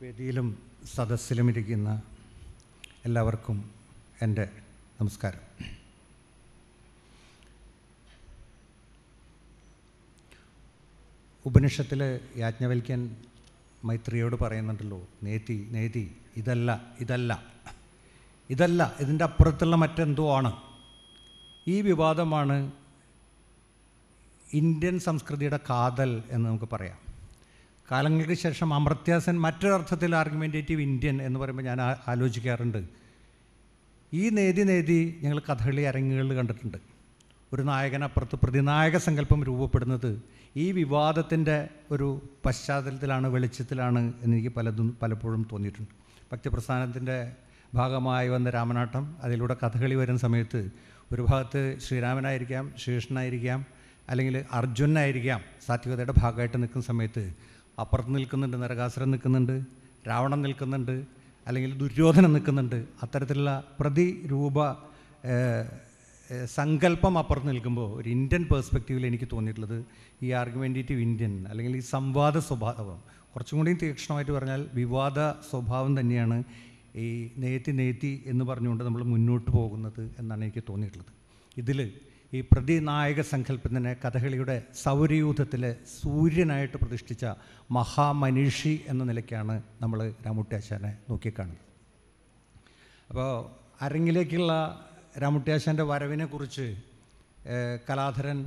വേദിയിലും സദസ്സിലും ഇരിക്കുന്ന എല്ലാവർക്കും എൻ്റെ നമസ്കാരം ഉപനിഷത്തിൽ യാജ്ഞവൽക്കൻ മൈത്രിയോട് പറയുന്നുണ്ടല്ലോ നേതി നേതി ഇതല്ല ഇതല്ല ഇതല്ല ഇതിൻ്റെ അപ്പുറത്തുള്ള മറ്റെന്തോ ആണ് ഈ വിവാദമാണ് ഇന്ത്യൻ സംസ്കൃതിയുടെ കാതൽ എന്ന് നമുക്ക് പറയാം കാലങ്ങൾക്ക് ശേഷം അമർത്യാസൻ മറ്റൊരർത്ഥത്തിൽ ആർഗ്യുമെൻറ്റേറ്റീവ് ഇന്ത്യൻ എന്ന് പറയുമ്പോൾ ഞാൻ ആലോചിക്കാറുണ്ട് ഈ നേതി നേതി ഞങ്ങൾ കഥകളി അരങ്ങുകളിൽ കണ്ടിട്ടുണ്ട് ഒരു നായകനപ്പുറത്ത് പ്രതിനായക സങ്കല്പം രൂപപ്പെടുന്നത് ഈ വിവാദത്തിൻ്റെ ഒരു പശ്ചാത്തലത്തിലാണ് വെളിച്ചത്തിലാണ് എനിക്ക് പലതും പലപ്പോഴും തോന്നിയിട്ടുണ്ട് ഭക്തിപ്രസ്ഥാനത്തിൻ്റെ ഭാഗമായി വന്ന രാമനാട്ടം അതിലൂടെ കഥകളി വരുന്ന സമയത്ത് ഒരു ഭാഗത്ത് ശ്രീരാമനായിരിക്കാം ശ്രീകൃഷ്ണനായിരിക്കാം അല്ലെങ്കിൽ അർജുനായിരിക്കാം സാത്വികതയുടെ ഭാഗമായിട്ട് നിൽക്കുന്ന സമയത്ത് അപ്പുറത്ത് നിൽക്കുന്നുണ്ട് നരകാസുരൻ നിൽക്കുന്നുണ്ട് രാവണൻ നിൽക്കുന്നുണ്ട് അല്ലെങ്കിൽ ദുര്യോധനൻ നിൽക്കുന്നുണ്ട് അത്തരത്തിലുള്ള പ്രതിരൂപ സങ്കല്പം അപ്പുറത്ത് നിൽക്കുമ്പോൾ ഒരു ഇന്ത്യൻ പേഴ്സ്പെക്റ്റീവിൽ എനിക്ക് തോന്നിയിട്ടുള്ളത് ഈ ആർഗ്യുമെൻറ്റേറ്റീവ് ഇന്ത്യൻ അല്ലെങ്കിൽ ഈ സംവാദ സ്വഭാവം കുറച്ചും കൂടി തീക്ഷണമായിട്ട് പറഞ്ഞാൽ വിവാദ സ്വഭാവം തന്നെയാണ് ഈ നേത്തി നേത്തി എന്ന് പറഞ്ഞുകൊണ്ട് നമ്മൾ മുന്നോട്ട് പോകുന്നത് എന്നാണ് എനിക്ക് തോന്നിയിട്ടുള്ളത് ഇതിൽ ഈ പ്രതിനായക സങ്കല്പത്തിന് കഥകളിയുടെ സൗരയൂഥത്തിൽ സൂര്യനായിട്ട് പ്രതിഷ്ഠിച്ച മഹാമനീഷി എന്ന നിലയ്ക്കാണ് നമ്മൾ ആശാനെ നോക്കിക്കാണുന്നത് അപ്പോൾ അരങ്ങിലേക്കുള്ള ആശാൻ്റെ വരവിനെക്കുറിച്ച് കലാധരൻ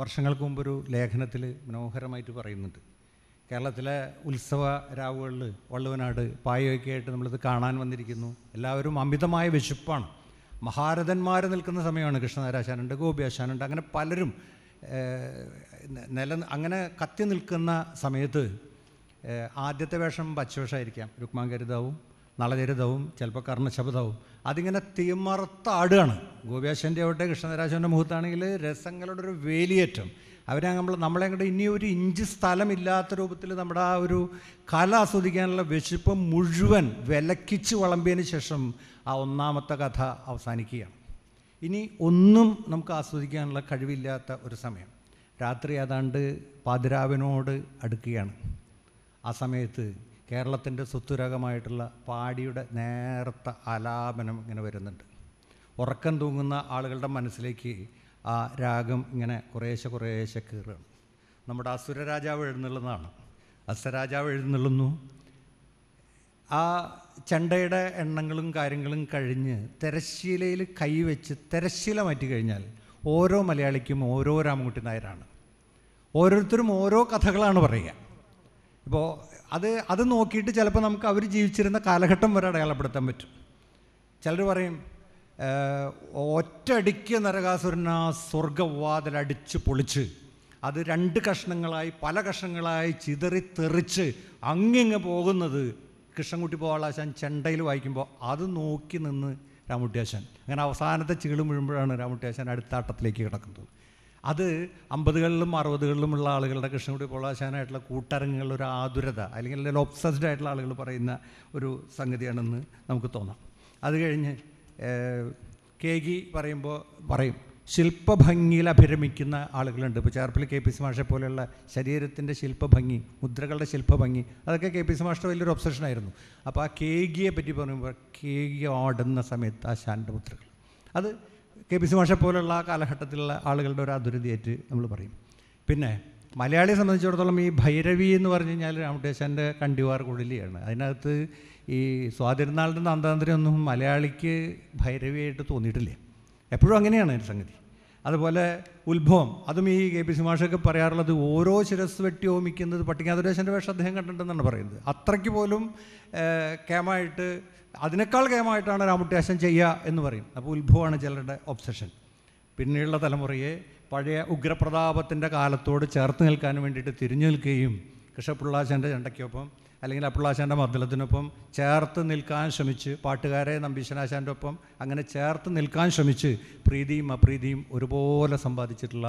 വർഷങ്ങൾക്ക് മുമ്പൊരു ലേഖനത്തിൽ മനോഹരമായിട്ട് പറയുന്നുണ്ട് കേരളത്തിലെ ഉത്സവ രാവുകളിൽ വള്ളുവനാട് പായയൊക്കെ ആയിട്ട് നമ്മളിത് കാണാൻ വന്നിരിക്കുന്നു എല്ലാവരും അമിതമായ വിശപ്പാണ് മഹാരഥന്മാർ നിൽക്കുന്ന സമയമാണ് കൃഷ്ണനാരാശാനുണ്ട് ആശാനുണ്ട് അങ്ങനെ പലരും നില അങ്ങനെ കത്തി നിൽക്കുന്ന സമയത്ത് ആദ്യത്തെ വേഷം പച്ചവേഷമായിരിക്കാം രുക്മാങ്കരുതാവും നളചരിതവും ചിലപ്പോൾ കർണശബ്ദവും അതിങ്ങനെ തിമർത്താടുകയാണ് ഗോപിയാശൻ്റെ ആവട്ടെ കൃഷ്ണനാരാശൻ്റെ മുഖത്താണെങ്കിൽ രസങ്ങളുടെ ഒരു വേലിയേറ്റം അവരെ നമ്മൾ നമ്മളെ കണ്ട് ഇനി ഒരു ഇഞ്ച് സ്ഥലമില്ലാത്ത രൂപത്തിൽ നമ്മുടെ ആ ഒരു കല ആസ്വദിക്കാനുള്ള വിശപ്പ് മുഴുവൻ വിലക്കിച്ച് വളമ്പിയതിന് ശേഷം ആ ഒന്നാമത്തെ കഥ അവസാനിക്കുകയാണ് ഇനി ഒന്നും നമുക്ക് ആസ്വദിക്കാനുള്ള കഴിവില്ലാത്ത ഒരു സമയം രാത്രി ഏതാണ്ട് പാതിരാവിനോട് അടുക്കുകയാണ് ആ സമയത്ത് കേരളത്തിൻ്റെ സ്വത്തുരകമായിട്ടുള്ള പാടിയുടെ നേർത്ത ആലാപനം ഇങ്ങനെ വരുന്നുണ്ട് ഉറക്കം തൂങ്ങുന്ന ആളുകളുടെ മനസ്സിലേക്ക് ആ രാഗം ഇങ്ങനെ കുറേശ്ശെ കുറേശ്ശെ കീറുകയാണ് നമ്മുടെ അസുരരാജാവ് എഴുന്നള്ളുന്നതാണ് അസുരരാജാവ് എഴുന്നള്ളുന്നു ആ ചണ്ടയുടെ എണ്ണങ്ങളും കാര്യങ്ങളും കഴിഞ്ഞ് തിരശ്ശീലയിൽ കൈവച്ച് തിരശ്ശീല മാറ്റി കഴിഞ്ഞാൽ ഓരോ മലയാളിക്കും ഓരോ രാമൻകുട്ടി നായരാണ് ഓരോരുത്തരും ഓരോ കഥകളാണ് പറയുക ഇപ്പോൾ അത് അത് നോക്കിയിട്ട് ചിലപ്പോൾ നമുക്ക് അവർ ജീവിച്ചിരുന്ന കാലഘട്ടം വരെ അടയാളപ്പെടുത്താൻ പറ്റും ചിലർ പറയും ഒറ്റടിക്ക് നരകാസുരന സ്വർഗവാതിൽ അടിച്ച് പൊളിച്ച് അത് രണ്ട് കഷ്ണങ്ങളായി പല കഷ്ണങ്ങളായി ചിതറി തെറിച്ച് അങ്ങിങ്ങ് പോകുന്നത് കൃഷ്ണൻകുട്ടി പോവാളാശാൻ ചെണ്ടയിൽ വായിക്കുമ്പോൾ അത് നോക്കി നിന്ന് രാമുട്ടിയാശാൻ അങ്ങനെ അവസാനത്തെ ചീളും വീഴുമ്പോഴാണ് രാമുട്ടിയാശാൻ അടുത്ത ആട്ടത്തിലേക്ക് കിടക്കുന്നത് അത് അമ്പതുകളിലും അറുപതുകളിലുമുള്ള ആളുകളുടെ കൃഷ്ണൻകുട്ടി പോളാശാനായിട്ടുള്ള കൂട്ടരങ്ങുകളുടെ ഒരു ആതുരത അല്ലെങ്കിൽ ഒബ്സസ്ഡ് ആയിട്ടുള്ള ആളുകൾ പറയുന്ന ഒരു സംഗതിയാണെന്ന് നമുക്ക് തോന്നാം അത് കഴിഞ്ഞ് ജി പറയുമ്പോൾ പറയും ശില്പഭംഗിയിൽ അഭിരമിക്കുന്ന ആളുകളുണ്ട് ഇപ്പോൾ ചേർപ്പിൽ കെ പി സി മാഷെ പോലെയുള്ള ശരീരത്തിൻ്റെ ശില്പഭംഗി മുദ്രകളുടെ ശില്പഭംഗി അതൊക്കെ കെ പി സി മാഷിൻ്റെ വലിയൊരു ഒബ്സഷനായിരുന്നു അപ്പോൾ ആ കേകിയെ പറ്റി പറയുമ്പോൾ കേകി ആടുന്ന സമയത്ത് ആ ശാൻ്റെ മുദ്രകൾ അത് കെ പി സി മാഷെ പോലെയുള്ള ആ കാലഘട്ടത്തിലുള്ള ആളുകളുടെ ഒരു അതുരതിയേറ്റ് നമ്മൾ പറയും പിന്നെ മലയാളിയെ സംബന്ധിച്ചിടത്തോളം ഈ ഭൈരവി എന്ന് പറഞ്ഞു കഴിഞ്ഞാൽ രാമകൃഷ്ണൻ്റെ കണ്ടിവാർ കുഴലിയാണ് അതിനകത്ത് ഈ സ്വാതിരുന്നാളിൻ്റെ നാന്താന്തരം ഒന്നും മലയാളിക്ക് ഭൈരവിയായിട്ട് തോന്നിയിട്ടില്ലേ എപ്പോഴും അങ്ങനെയാണ് അതിൻ്റെ സംഗതി അതുപോലെ ഉത്ഭവം അതും ഈ കെ പി സി മാഷൊക്കെ പറയാറുള്ളത് ഓരോ ശിരസ് വെട്ടി ഓമിക്കുന്നത് പട്ടികാതുരേശൻ്റെ വേഷം അദ്ദേഹം കണ്ടിട്ടുണ്ടെന്നാണ് പറയുന്നത് അത്രയ്ക്ക് പോലും കേമായിട്ട് അതിനേക്കാൾ കേമായിട്ടാണ് രാമുട്ടിയാശൻ ചെയ്യുക എന്ന് പറയും അപ്പോൾ ഉത്ഭവമാണ് ചിലരുടെ ഒബ്സഷൻ പിന്നെയുള്ള തലമുറയെ പഴയ ഉഗ്രപ്രതാപത്തിൻ്റെ കാലത്തോട് ചേർത്ത് നിൽക്കാൻ വേണ്ടിയിട്ട് തിരിഞ്ഞു നിൽക്കുകയും കൃഷപ്പിള്ളാശൻ്റെ ചണ്ടയ്ക്കൊപ്പം അല്ലെങ്കിൽ അപ്പുള്ളാശാൻ്റെ മർദ്ദനത്തിനൊപ്പം ചേർത്ത് നിൽക്കാൻ ശ്രമിച്ച് പാട്ടുകാരെ നമ്പീശനാശാൻ്റെ ഒപ്പം അങ്ങനെ ചേർത്ത് നിൽക്കാൻ ശ്രമിച്ച് പ്രീതിയും അപ്രീതിയും ഒരുപോലെ സമ്പാദിച്ചിട്ടുള്ള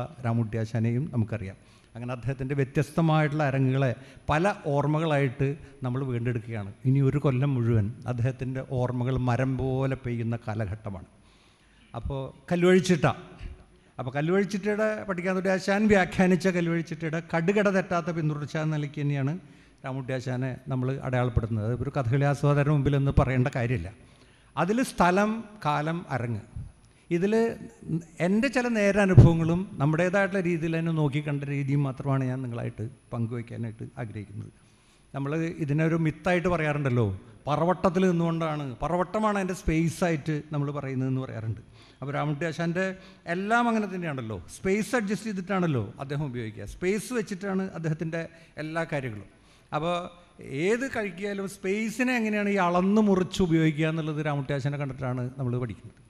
ആശാനെയും നമുക്കറിയാം അങ്ങനെ അദ്ദേഹത്തിൻ്റെ വ്യത്യസ്തമായിട്ടുള്ള അരങ്ങുകളെ പല ഓർമ്മകളായിട്ട് നമ്മൾ വീണ്ടെടുക്കുകയാണ് ഇനി ഒരു കൊല്ലം മുഴുവൻ അദ്ദേഹത്തിൻ്റെ ഓർമ്മകൾ മരം പോലെ പെയ്യുന്ന കാലഘട്ടമാണ് അപ്പോൾ കല്ലുവഴിച്ചിട്ട അപ്പോൾ കല്ലുവഴിച്ചിട്ടയുടെ പഠിക്കാൻ തൊട്ടി ആശാൻ വ്യാഖ്യാനിച്ച കല്ലുവഴിച്ചിട്ടയുടെ കടുകട തെറ്റാത്ത പിന്തുടർച്ച എന്ന നിലയ്ക്ക് തന്നെയാണ് രാമുട്ടിയാശാനെ നമ്മൾ അടയാളപ്പെടുത്തുന്നത് ഒരു കഥകളി ആസ്വാദന മുമ്പിൽ പറയേണ്ട കാര്യമില്ല അതിൽ സ്ഥലം കാലം അരങ്ങ് ഇതിൽ എൻ്റെ ചില നേരനുഭവങ്ങളും അനുഭവങ്ങളും നമ്മുടേതായിട്ടുള്ള രീതിയിൽ തന്നെ നോക്കിക്കണ്ട രീതിയും മാത്രമാണ് ഞാൻ നിങ്ങളായിട്ട് പങ്കുവയ്ക്കാനായിട്ട് ആഗ്രഹിക്കുന്നത് നമ്മൾ ഇതിനൊരു മിത്തായിട്ട് പറയാറുണ്ടല്ലോ പറവട്ടത്തിൽ നിന്നുകൊണ്ടാണ് പറവട്ടമാണ് അതിൻ്റെ സ്പേസായിട്ട് നമ്മൾ പറയുന്നതെന്ന് പറയാറുണ്ട് അപ്പോൾ രാമട്ടിയാശാൻ്റെ എല്ലാം അങ്ങനെ തന്നെയാണല്ലോ സ്പേസ് അഡ്ജസ്റ്റ് ചെയ്തിട്ടാണല്ലോ അദ്ദേഹം ഉപയോഗിക്കുക സ്പേസ് വെച്ചിട്ടാണ് അദ്ദേഹത്തിൻ്റെ എല്ലാ കാര്യങ്ങളും അപ്പോൾ ഏത് കഴിക്കിയാലും സ്പേസിനെ എങ്ങനെയാണ് ഈ അളന്ന് മുറിച്ച് ഉപയോഗിക്കുക എന്നുള്ളത് രാമുട്ടിയാശനെ കണ്ടിട്ടാണ് നമ്മൾ പഠിക്കുന്നത്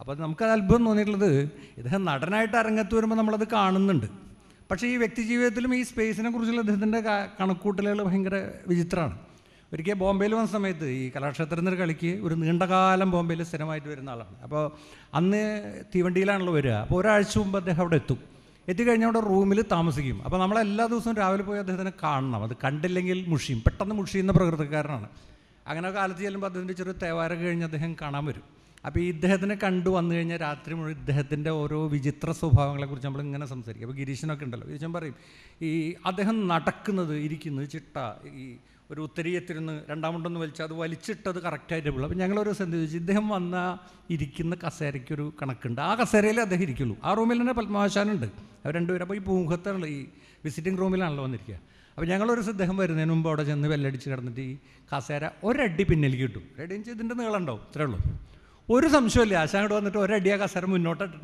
അപ്പോൾ നമുക്കത് അത്ഭുതം തോന്നിയിട്ടുള്ളത് ഇദ്ദേഹം നടനായിട്ട് അരങ്ങത്ത് വരുമ്പോൾ നമ്മളത് കാണുന്നുണ്ട് പക്ഷേ ഈ വ്യക്തി ജീവിതത്തിലും ഈ സ്പേസിനെ കുറിച്ചുള്ള അദ്ദേഹത്തിൻ്റെ കണക്കൂട്ടലുകൾ ഭയങ്കര വിചിത്രമാണ് ഒരിക്കൽ ബോംബെയിൽ വന്ന സമയത്ത് ഈ കലാക്ഷേത്രത്തിൽ നിന്ന് കളിക്ക് ഒരു നീണ്ടകാലം ബോംബെയിൽ സ്ഥിരമായിട്ട് വരുന്ന ആളാണ് അപ്പോൾ അന്ന് തീവണ്ടിയിലാണല്ലോ വരിക അപ്പോൾ ഒരാഴ്ച മുമ്പ് അദ്ദേഹം അവിടെ എത്തും എത്തി അവിടെ റൂമിൽ താമസിക്കും അപ്പോൾ നമ്മൾ എല്ലാ ദിവസവും രാവിലെ പോയി അദ്ദേഹത്തിനെ കാണണം അത് കണ്ടില്ലെങ്കിൽ മുഷിയും പെട്ടെന്ന് മുഷിയുന്ന പ്രകൃതിക്കാരനാണ് അങ്ങനെ കാലത്ത് ചെല്ലുമ്പോൾ അദ്ദേഹത്തിൻ്റെ ചെറിയ തേവാരം കഴിഞ്ഞ് അദ്ദേഹം കാണാൻ വരും അപ്പോൾ ഈ ഇദ്ദേഹത്തിനെ കണ്ടു വന്നു കഴിഞ്ഞാൽ രാത്രി മുഴുവൻ ഇദ്ദേഹത്തിൻ്റെ ഓരോ വിചിത്ര സ്വഭാവങ്ങളെക്കുറിച്ച് നമ്മൾ ഇങ്ങനെ സംസാരിക്കും അപ്പോൾ ഗിരീശനൊക്കെ ഉണ്ടല്ലോ ഗിരീശൻ പറയും ഈ അദ്ദേഹം നടക്കുന്നത് ഇരിക്കുന്നത് ചിട്ട ഈ ഒരു ഉത്തരീയത്തിരുന്ന് രണ്ടാമുണ്ടെന്ന് വലിച്ചു അത് വലിച്ചിട്ടത് കറക്റ്റായിട്ട് അപ്പം അപ്പോൾ ഒരു ദിവസം എന്ത് ചോദിച്ചു ഇദ്ദേഹം വന്ന ഇരിക്കുന്ന കസേരയ്ക്കൊരു കണക്കുണ്ട് ആ കസേരയിൽ അദ്ദേഹം ഇരിക്കുള്ളൂ ആ റൂമിൽ തന്നെ പത്മാശാനുണ്ട് അവർ രണ്ടുപേരും അപ്പോൾ ഈ പൂമുഖത്താണല്ലോ ഈ വിസിറ്റിംഗ് റൂമിലാണല്ലോ വന്നിരിക്കുക അപ്പോൾ ഞങ്ങളൊരു സിദ്ദേഹം വരുന്നതിന് മുമ്പ് അവിടെ ചെന്ന് വെല്ലടിച്ച് കിടന്നിട്ട് ഈ കസേര ഒരടി പിന്നിലേക്ക് കിട്ടും ഒരടി ഇതിൻ്റെ നീളം ഉണ്ടാവും ഇത്രേ ഉള്ളൂ ഒരു സംശയമില്ല ആശാൻ അങ്ങോട്ട് വന്നിട്ട് ഒരടിയാ കസരം മുന്നോട്ടിട്ട്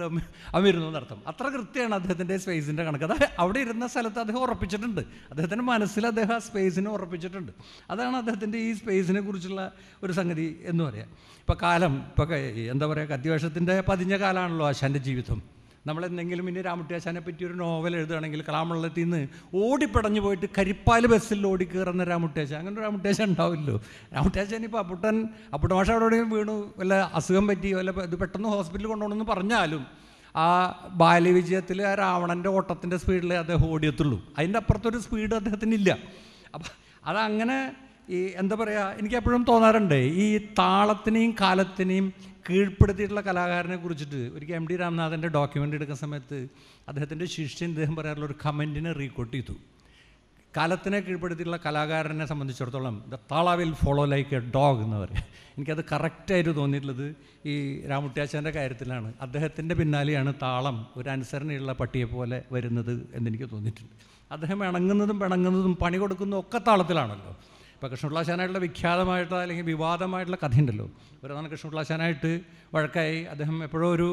അവൻ ഇരുന്നു നടത്തും അത്ര കൃത്യമാണ് അദ്ദേഹത്തിൻ്റെ സ്പേസിൻ്റെ കണക്ക് അത് അവിടെ ഇരുന്ന സ്ഥലത്ത് അദ്ദേഹം ഉറപ്പിച്ചിട്ടുണ്ട് അദ്ദേഹത്തിൻ്റെ മനസ്സിൽ അദ്ദേഹം ആ സ്പേസിനെ ഉറപ്പിച്ചിട്ടുണ്ട് അതാണ് അദ്ദേഹത്തിൻ്റെ ഈ സ്പേസിനെ കുറിച്ചുള്ള ഒരു സംഗതി എന്ന് പറയാം ഇപ്പം കാലം ഇപ്പം എന്താ പറയുക കത്തിവേഷത്തിൻ്റെ പതിഞ്ഞ കാലമാണല്ലോ ആശാൻ്റെ ജീവിതം നമ്മളെന്തെങ്കിലും ഇനി രാമുട്ടിയാശാനെ പറ്റി ഒരു നോവൽ എഴുതുകയാണെങ്കിൽ കളാമുള്ളത്തിൽ നിന്ന് ഓടിപ്പടഞ്ഞു പോയിട്ട് കരിപ്പാല് ബസ്സിൽ ഓടിക്കേറുന്ന രാമുട്ടിയാശ അങ്ങനെ രാമുട്ടിയാശ ഉണ്ടാവില്ലോ രാമുട്ടിയാശാൻ ഇപ്പോൾ അപ്പുട്ടൻ അപ്പുട്ട മാഷ എവിടെയും വീണു വല്ല അസുഖം പറ്റി വല്ല ഇത് പെട്ടെന്ന് ഹോസ്പിറ്റലിൽ എന്ന് പറഞ്ഞാലും ആ ബാല്യവിജയത്തിൽ ആ രാവണൻ്റെ ഓട്ടത്തിൻ്റെ സ്പീഡിൽ അദ്ദേഹം ഓടിയെത്തുള്ളൂ അതിൻ്റെ അപ്പുറത്തൊരു സ്പീഡ് അദ്ദേഹത്തിന് ഇല്ല അപ്പം അതങ്ങനെ ഈ എന്താ പറയുക എനിക്ക് എപ്പോഴും തോന്നാറുണ്ട് ഈ താളത്തിനെയും കാലത്തിനെയും കീഴ്പ്പെടുത്തിയിട്ടുള്ള കലാകാരനെ കുറിച്ചിട്ട് ഒരിക്കൽ എം ഡി രാംനാഥൻ്റെ ഡോക്യുമെൻ്റ് എടുക്കുന്ന സമയത്ത് അദ്ദേഹത്തിൻ്റെ ശിഷ്യൻ ഇദ്ദേഹം പറയാറുള്ള ഒരു കമൻറ്റിനെ റീക്കോട്ട് ചെയ്തു കാലത്തിനെ കീഴ്പ്പെടുത്തിയിട്ടുള്ള കലാകാരനെ സംബന്ധിച്ചിടത്തോളം the tail will follow like a dog എന്ന് പറയും എനിക്കത് കറക്റ്റായിട്ട് തോന്നിയിട്ടുള്ളത് ഈ രാമുട്ടിയാച്ചാൻ്റെ കാര്യത്തിലാണ് അദ്ദേഹത്തിൻ്റെ പിന്നാലെയാണ് താളം ഒരു അനുസരണയുള്ള പട്ടിയെ പോലെ വരുന്നത് എന്നെനിക്ക് തോന്നിയിട്ടുണ്ട് അദ്ദേഹം ഇണങ്ങുന്നതും പിണങ്ങുന്നതും പണി കൊടുക്കുന്നതും ഒക്കെ താളത്തിലാണല്ലോ ഇപ്പോൾ കൃഷ്ണപിള്ളാശാനായിട്ടുള്ള വിഖ്യാതമായിട്ടുള്ള അല്ലെങ്കിൽ വിവാദമായിട്ടുള്ള കഥയുണ്ടല്ലോ ഒരു തവണ കൃഷ്ണപിള്ളാശാനായിട്ട് വഴക്കായി അദ്ദേഹം എപ്പോഴോ ഒരു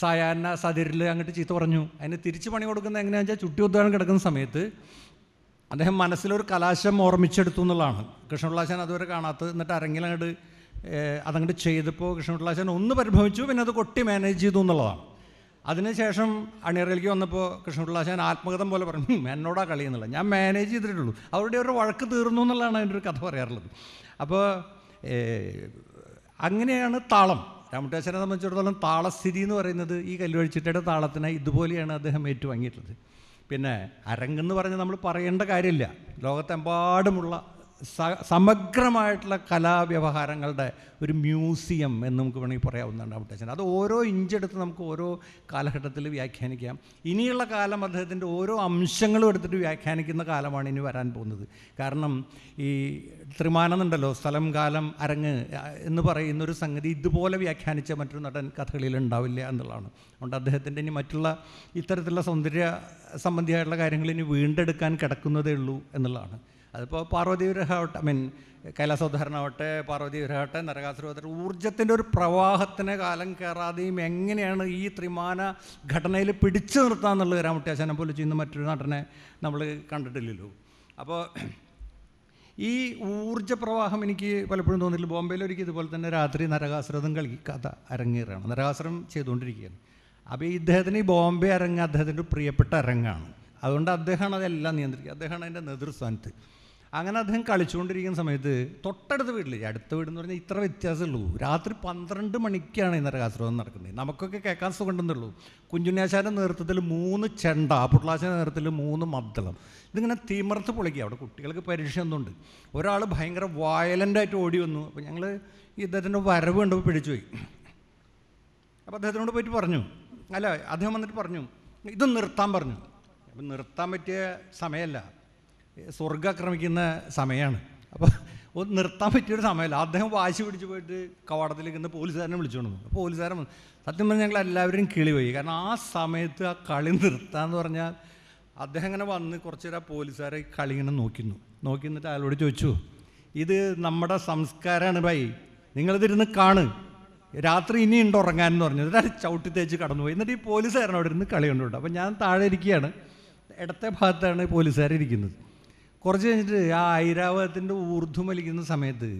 സായാഹ്ന സതിരിൽ അങ്ങോട്ട് ചീത്ത പറഞ്ഞു അതിന് തിരിച്ച് പണി കൊടുക്കുന്നത് എങ്ങനെയാണെന്ന് വെച്ചാൽ ചുട്ടിയുദ്ധാനം കിടക്കുന്ന സമയത്ത് അദ്ദേഹം മനസ്സിലൊരു കലാശം ഓർമ്മിച്ചെടുത്തു എന്നുള്ളതാണ് കൃഷ്ണപിള്ളാശാൻ അതുവരെ കാണാത്തത് എന്നിട്ട് അരങ്ങിൽ അങ്ങോട്ട് അതങ്ങോട്ട് ചെയ്തപ്പോൾ കൃഷ്ണപിള്ളാശാൻ ഒന്ന് പരിഭവിച്ചു പിന്നെ അത് കൊട്ടി മാനേജ് ചെയ്തു എന്നുള്ളതാണ് അതിനുശേഷം അണിയറയിലേക്ക് വന്നപ്പോൾ കൃഷ്ണപിള്ളാശാൻ ആത്മകഥം പോലെ പറഞ്ഞു എന്നോടാ കളി എന്നുള്ളത് ഞാൻ മാനേജ് ചെയ്തിട്ടുള്ളൂ അവരുടെ ഒരു വഴക്ക് തീർന്നു എന്നുള്ളതാണ് അതിൻ്റെ ഒരു കഥ പറയാറുള്ളത് അപ്പോൾ അങ്ങനെയാണ് താളം രാമട്ടേശ്വരനെ സംബന്ധിച്ചിടത്തോളം താളസ്ഥിതി എന്ന് പറയുന്നത് ഈ കല്ലുവഴിച്ചിട്ടയുടെ താളത്തിനെ ഇതുപോലെയാണ് അദ്ദേഹം ഏറ്റുവാങ്ങിയിട്ടുള്ളത് പിന്നെ അരങ്ങെന്ന് പറഞ്ഞാൽ നമ്മൾ പറയേണ്ട കാര്യമില്ല ലോകത്തെമ്പാടുമുള്ള സമഗ്രമായിട്ടുള്ള കലാവ്യവഹാരങ്ങളുടെ ഒരു മ്യൂസിയം എന്ന് നമുക്ക് വേണമെങ്കിൽ പറയാവുന്നതാണ് അവിട്ടച്ചൻ അത് ഓരോ ഇഞ്ചെടുത്ത് നമുക്ക് ഓരോ കാലഘട്ടത്തിൽ വ്യാഖ്യാനിക്കാം ഇനിയുള്ള കാലം അദ്ദേഹത്തിൻ്റെ ഓരോ അംശങ്ങളും എടുത്തിട്ട് വ്യാഖ്യാനിക്കുന്ന കാലമാണ് ഇനി വരാൻ പോകുന്നത് കാരണം ഈ ത്രിമാനന്ദുണ്ടല്ലോ സ്ഥലം കാലം അരങ്ങ് എന്ന് പറയുന്ന ഒരു സംഗതി ഇതുപോലെ വ്യാഖ്യാനിച്ച മറ്റൊരു നടൻ കഥകളിൽ ഉണ്ടാവില്ല എന്നുള്ളതാണ് അതുകൊണ്ട് അദ്ദേഹത്തിൻ്റെ ഇനി മറ്റുള്ള ഇത്തരത്തിലുള്ള സൗന്ദര്യ സംബന്ധിയായിട്ടുള്ള കാര്യങ്ങൾ ഇനി വീണ്ടെടുക്കാൻ കിടക്കുന്നതേ ഉള്ളൂ എന്നുള്ളതാണ് അതിപ്പോൾ പാർവതി വിഗ്രഹമാവട്ടെ ഐ മീൻ കൈലാസോദ്ധാരണമാവട്ടെ പാർവതി വിഗ്രഹമാവട്ടെ നരകാസുരമാവട്ടെ ഊർജത്തിൻ്റെ ഒരു പ്രവാഹത്തിന് കാലം കയറാതെയും എങ്ങനെയാണ് ഈ ത്രിമാന ഘടനയിൽ പിടിച്ചു നിർത്താൻ എന്നുള്ളത് രാമുട്ടിയാശാനെ പോലെ ചെയ്യുന്ന മറ്റൊരു നടനെ നമ്മൾ കണ്ടിട്ടില്ലല്ലോ അപ്പോൾ ഈ ഊർജ്ജ പ്രവാഹം എനിക്ക് പലപ്പോഴും തോന്നില്ല ബോംബെയിൽ ഒരിക്കൽ ഇതുപോലെ തന്നെ രാത്രി കളി കഥ അരങ്ങേറാണ് നരകാസുരം ചെയ്തുകൊണ്ടിരിക്കുകയാണ് അപ്പോൾ ഈ ഇദ്ദേഹത്തിന് ഈ ബോംബെ അരങ്ങ് അദ്ദേഹത്തിൻ്റെ പ്രിയപ്പെട്ട അരങ്ങാണ് അതുകൊണ്ട് അദ്ദേഹമാണ് അതെല്ലാം നിയന്ത്രിക്കുക അദ്ദേഹമാണ് അതിൻ്റെ നേതൃസ്ഥാനത്ത് അങ്ങനെ അദ്ദേഹം കളിച്ചുകൊണ്ടിരിക്കുന്ന സമയത്ത് തൊട്ടടുത്ത വീട്ടിൽ അടുത്ത വീടെന്ന് പറഞ്ഞാൽ ഇത്ര വ്യത്യാസമുള്ളൂ രാത്രി പന്ത്രണ്ട് മണിക്കാണ് ഇന്നലെ കാസർഗോഡ് നടക്കുന്നത് നമുക്കൊക്കെ കേൾക്കാൻ സുഖമുണ്ടെന്നുള്ളൂ കുഞ്ഞുണ്യാശാൻ്റെ നേതൃത്വത്തിൽ മൂന്ന് ചെണ്ട പുള്ളാശാൻ്റെ നേതൃത്വത്തിൽ മൂന്ന് മദ്ദളം ഇതിങ്ങനെ തീമർത്ത് പൊളിക്കുക അവിടെ കുട്ടികൾക്ക് പരീക്ഷ ഒന്നുണ്ട് ഒരാൾ ഭയങ്കര വയലൻ്റായിട്ട് ഓടി വന്നു അപ്പോൾ ഞങ്ങൾ ഇദ്ദേഹത്തിൻ്റെ വരവ് കണ്ടപ്പോൾ പിടിച്ചു പോയി അപ്പോൾ അദ്ദേഹത്തിനോട് പോയിട്ട് പറഞ്ഞു അല്ല അദ്ദേഹം വന്നിട്ട് പറഞ്ഞു ഇത് നിർത്താൻ പറഞ്ഞു അപ്പം നിർത്താൻ പറ്റിയ സമയമല്ല സ്വർഗ്ഗം ആക്രമിക്കുന്ന സമയമാണ് അപ്പോൾ ഒന്ന് നിർത്താൻ പറ്റിയൊരു സമയമല്ല അദ്ദേഹം വാശി പിടിച്ച് പോയിട്ട് കവാടത്തിലേക്ക് നിന്ന് പോലീസുകാരനെ വിളിച്ചുകൊണ്ട് വന്നു പോലീസുകാരൻ സത്യം പറഞ്ഞാൽ ഞങ്ങൾ എല്ലാവരും കിളി പോയി കാരണം ആ സമയത്ത് ആ കളി നിർത്താന്ന് പറഞ്ഞാൽ അദ്ദേഹം ഇങ്ങനെ വന്ന് കുറച്ച് നേരം പോലീസുകാരെ കളി ഇങ്ങനെ നോക്കിയിരുന്നു നോക്കി നിന്നിട്ട് അയാളോട് ചോദിച്ചു ഇത് നമ്മുടെ സംസ്കാരമാണ് ഭായി നിങ്ങളിതിരുന്ന് കാണ് രാത്രി ഇനി ഉണ്ട് ഉറങ്ങാൻ എന്ന് പറഞ്ഞു എന്നിട്ട് ചവിട്ടി തേച്ച് കടന്നുപോയി എന്നിട്ട് ഈ പോലീസുകാരൻ അവിടെ ഇരുന്ന് കളി കൊണ്ടുണ്ട് അപ്പോൾ ഞാൻ താഴെ ഇരിക്കുകയാണ് ഇടത്തെ ഭാഗത്താണ് പോലീസുകാരെ ഇരിക്കുന്നത് കുറച്ച് കഴിഞ്ഞിട്ട് ആ ഐരാവതത്തിൻ്റെ ഊർധ്വമലിക്കുന്ന സമയത്ത്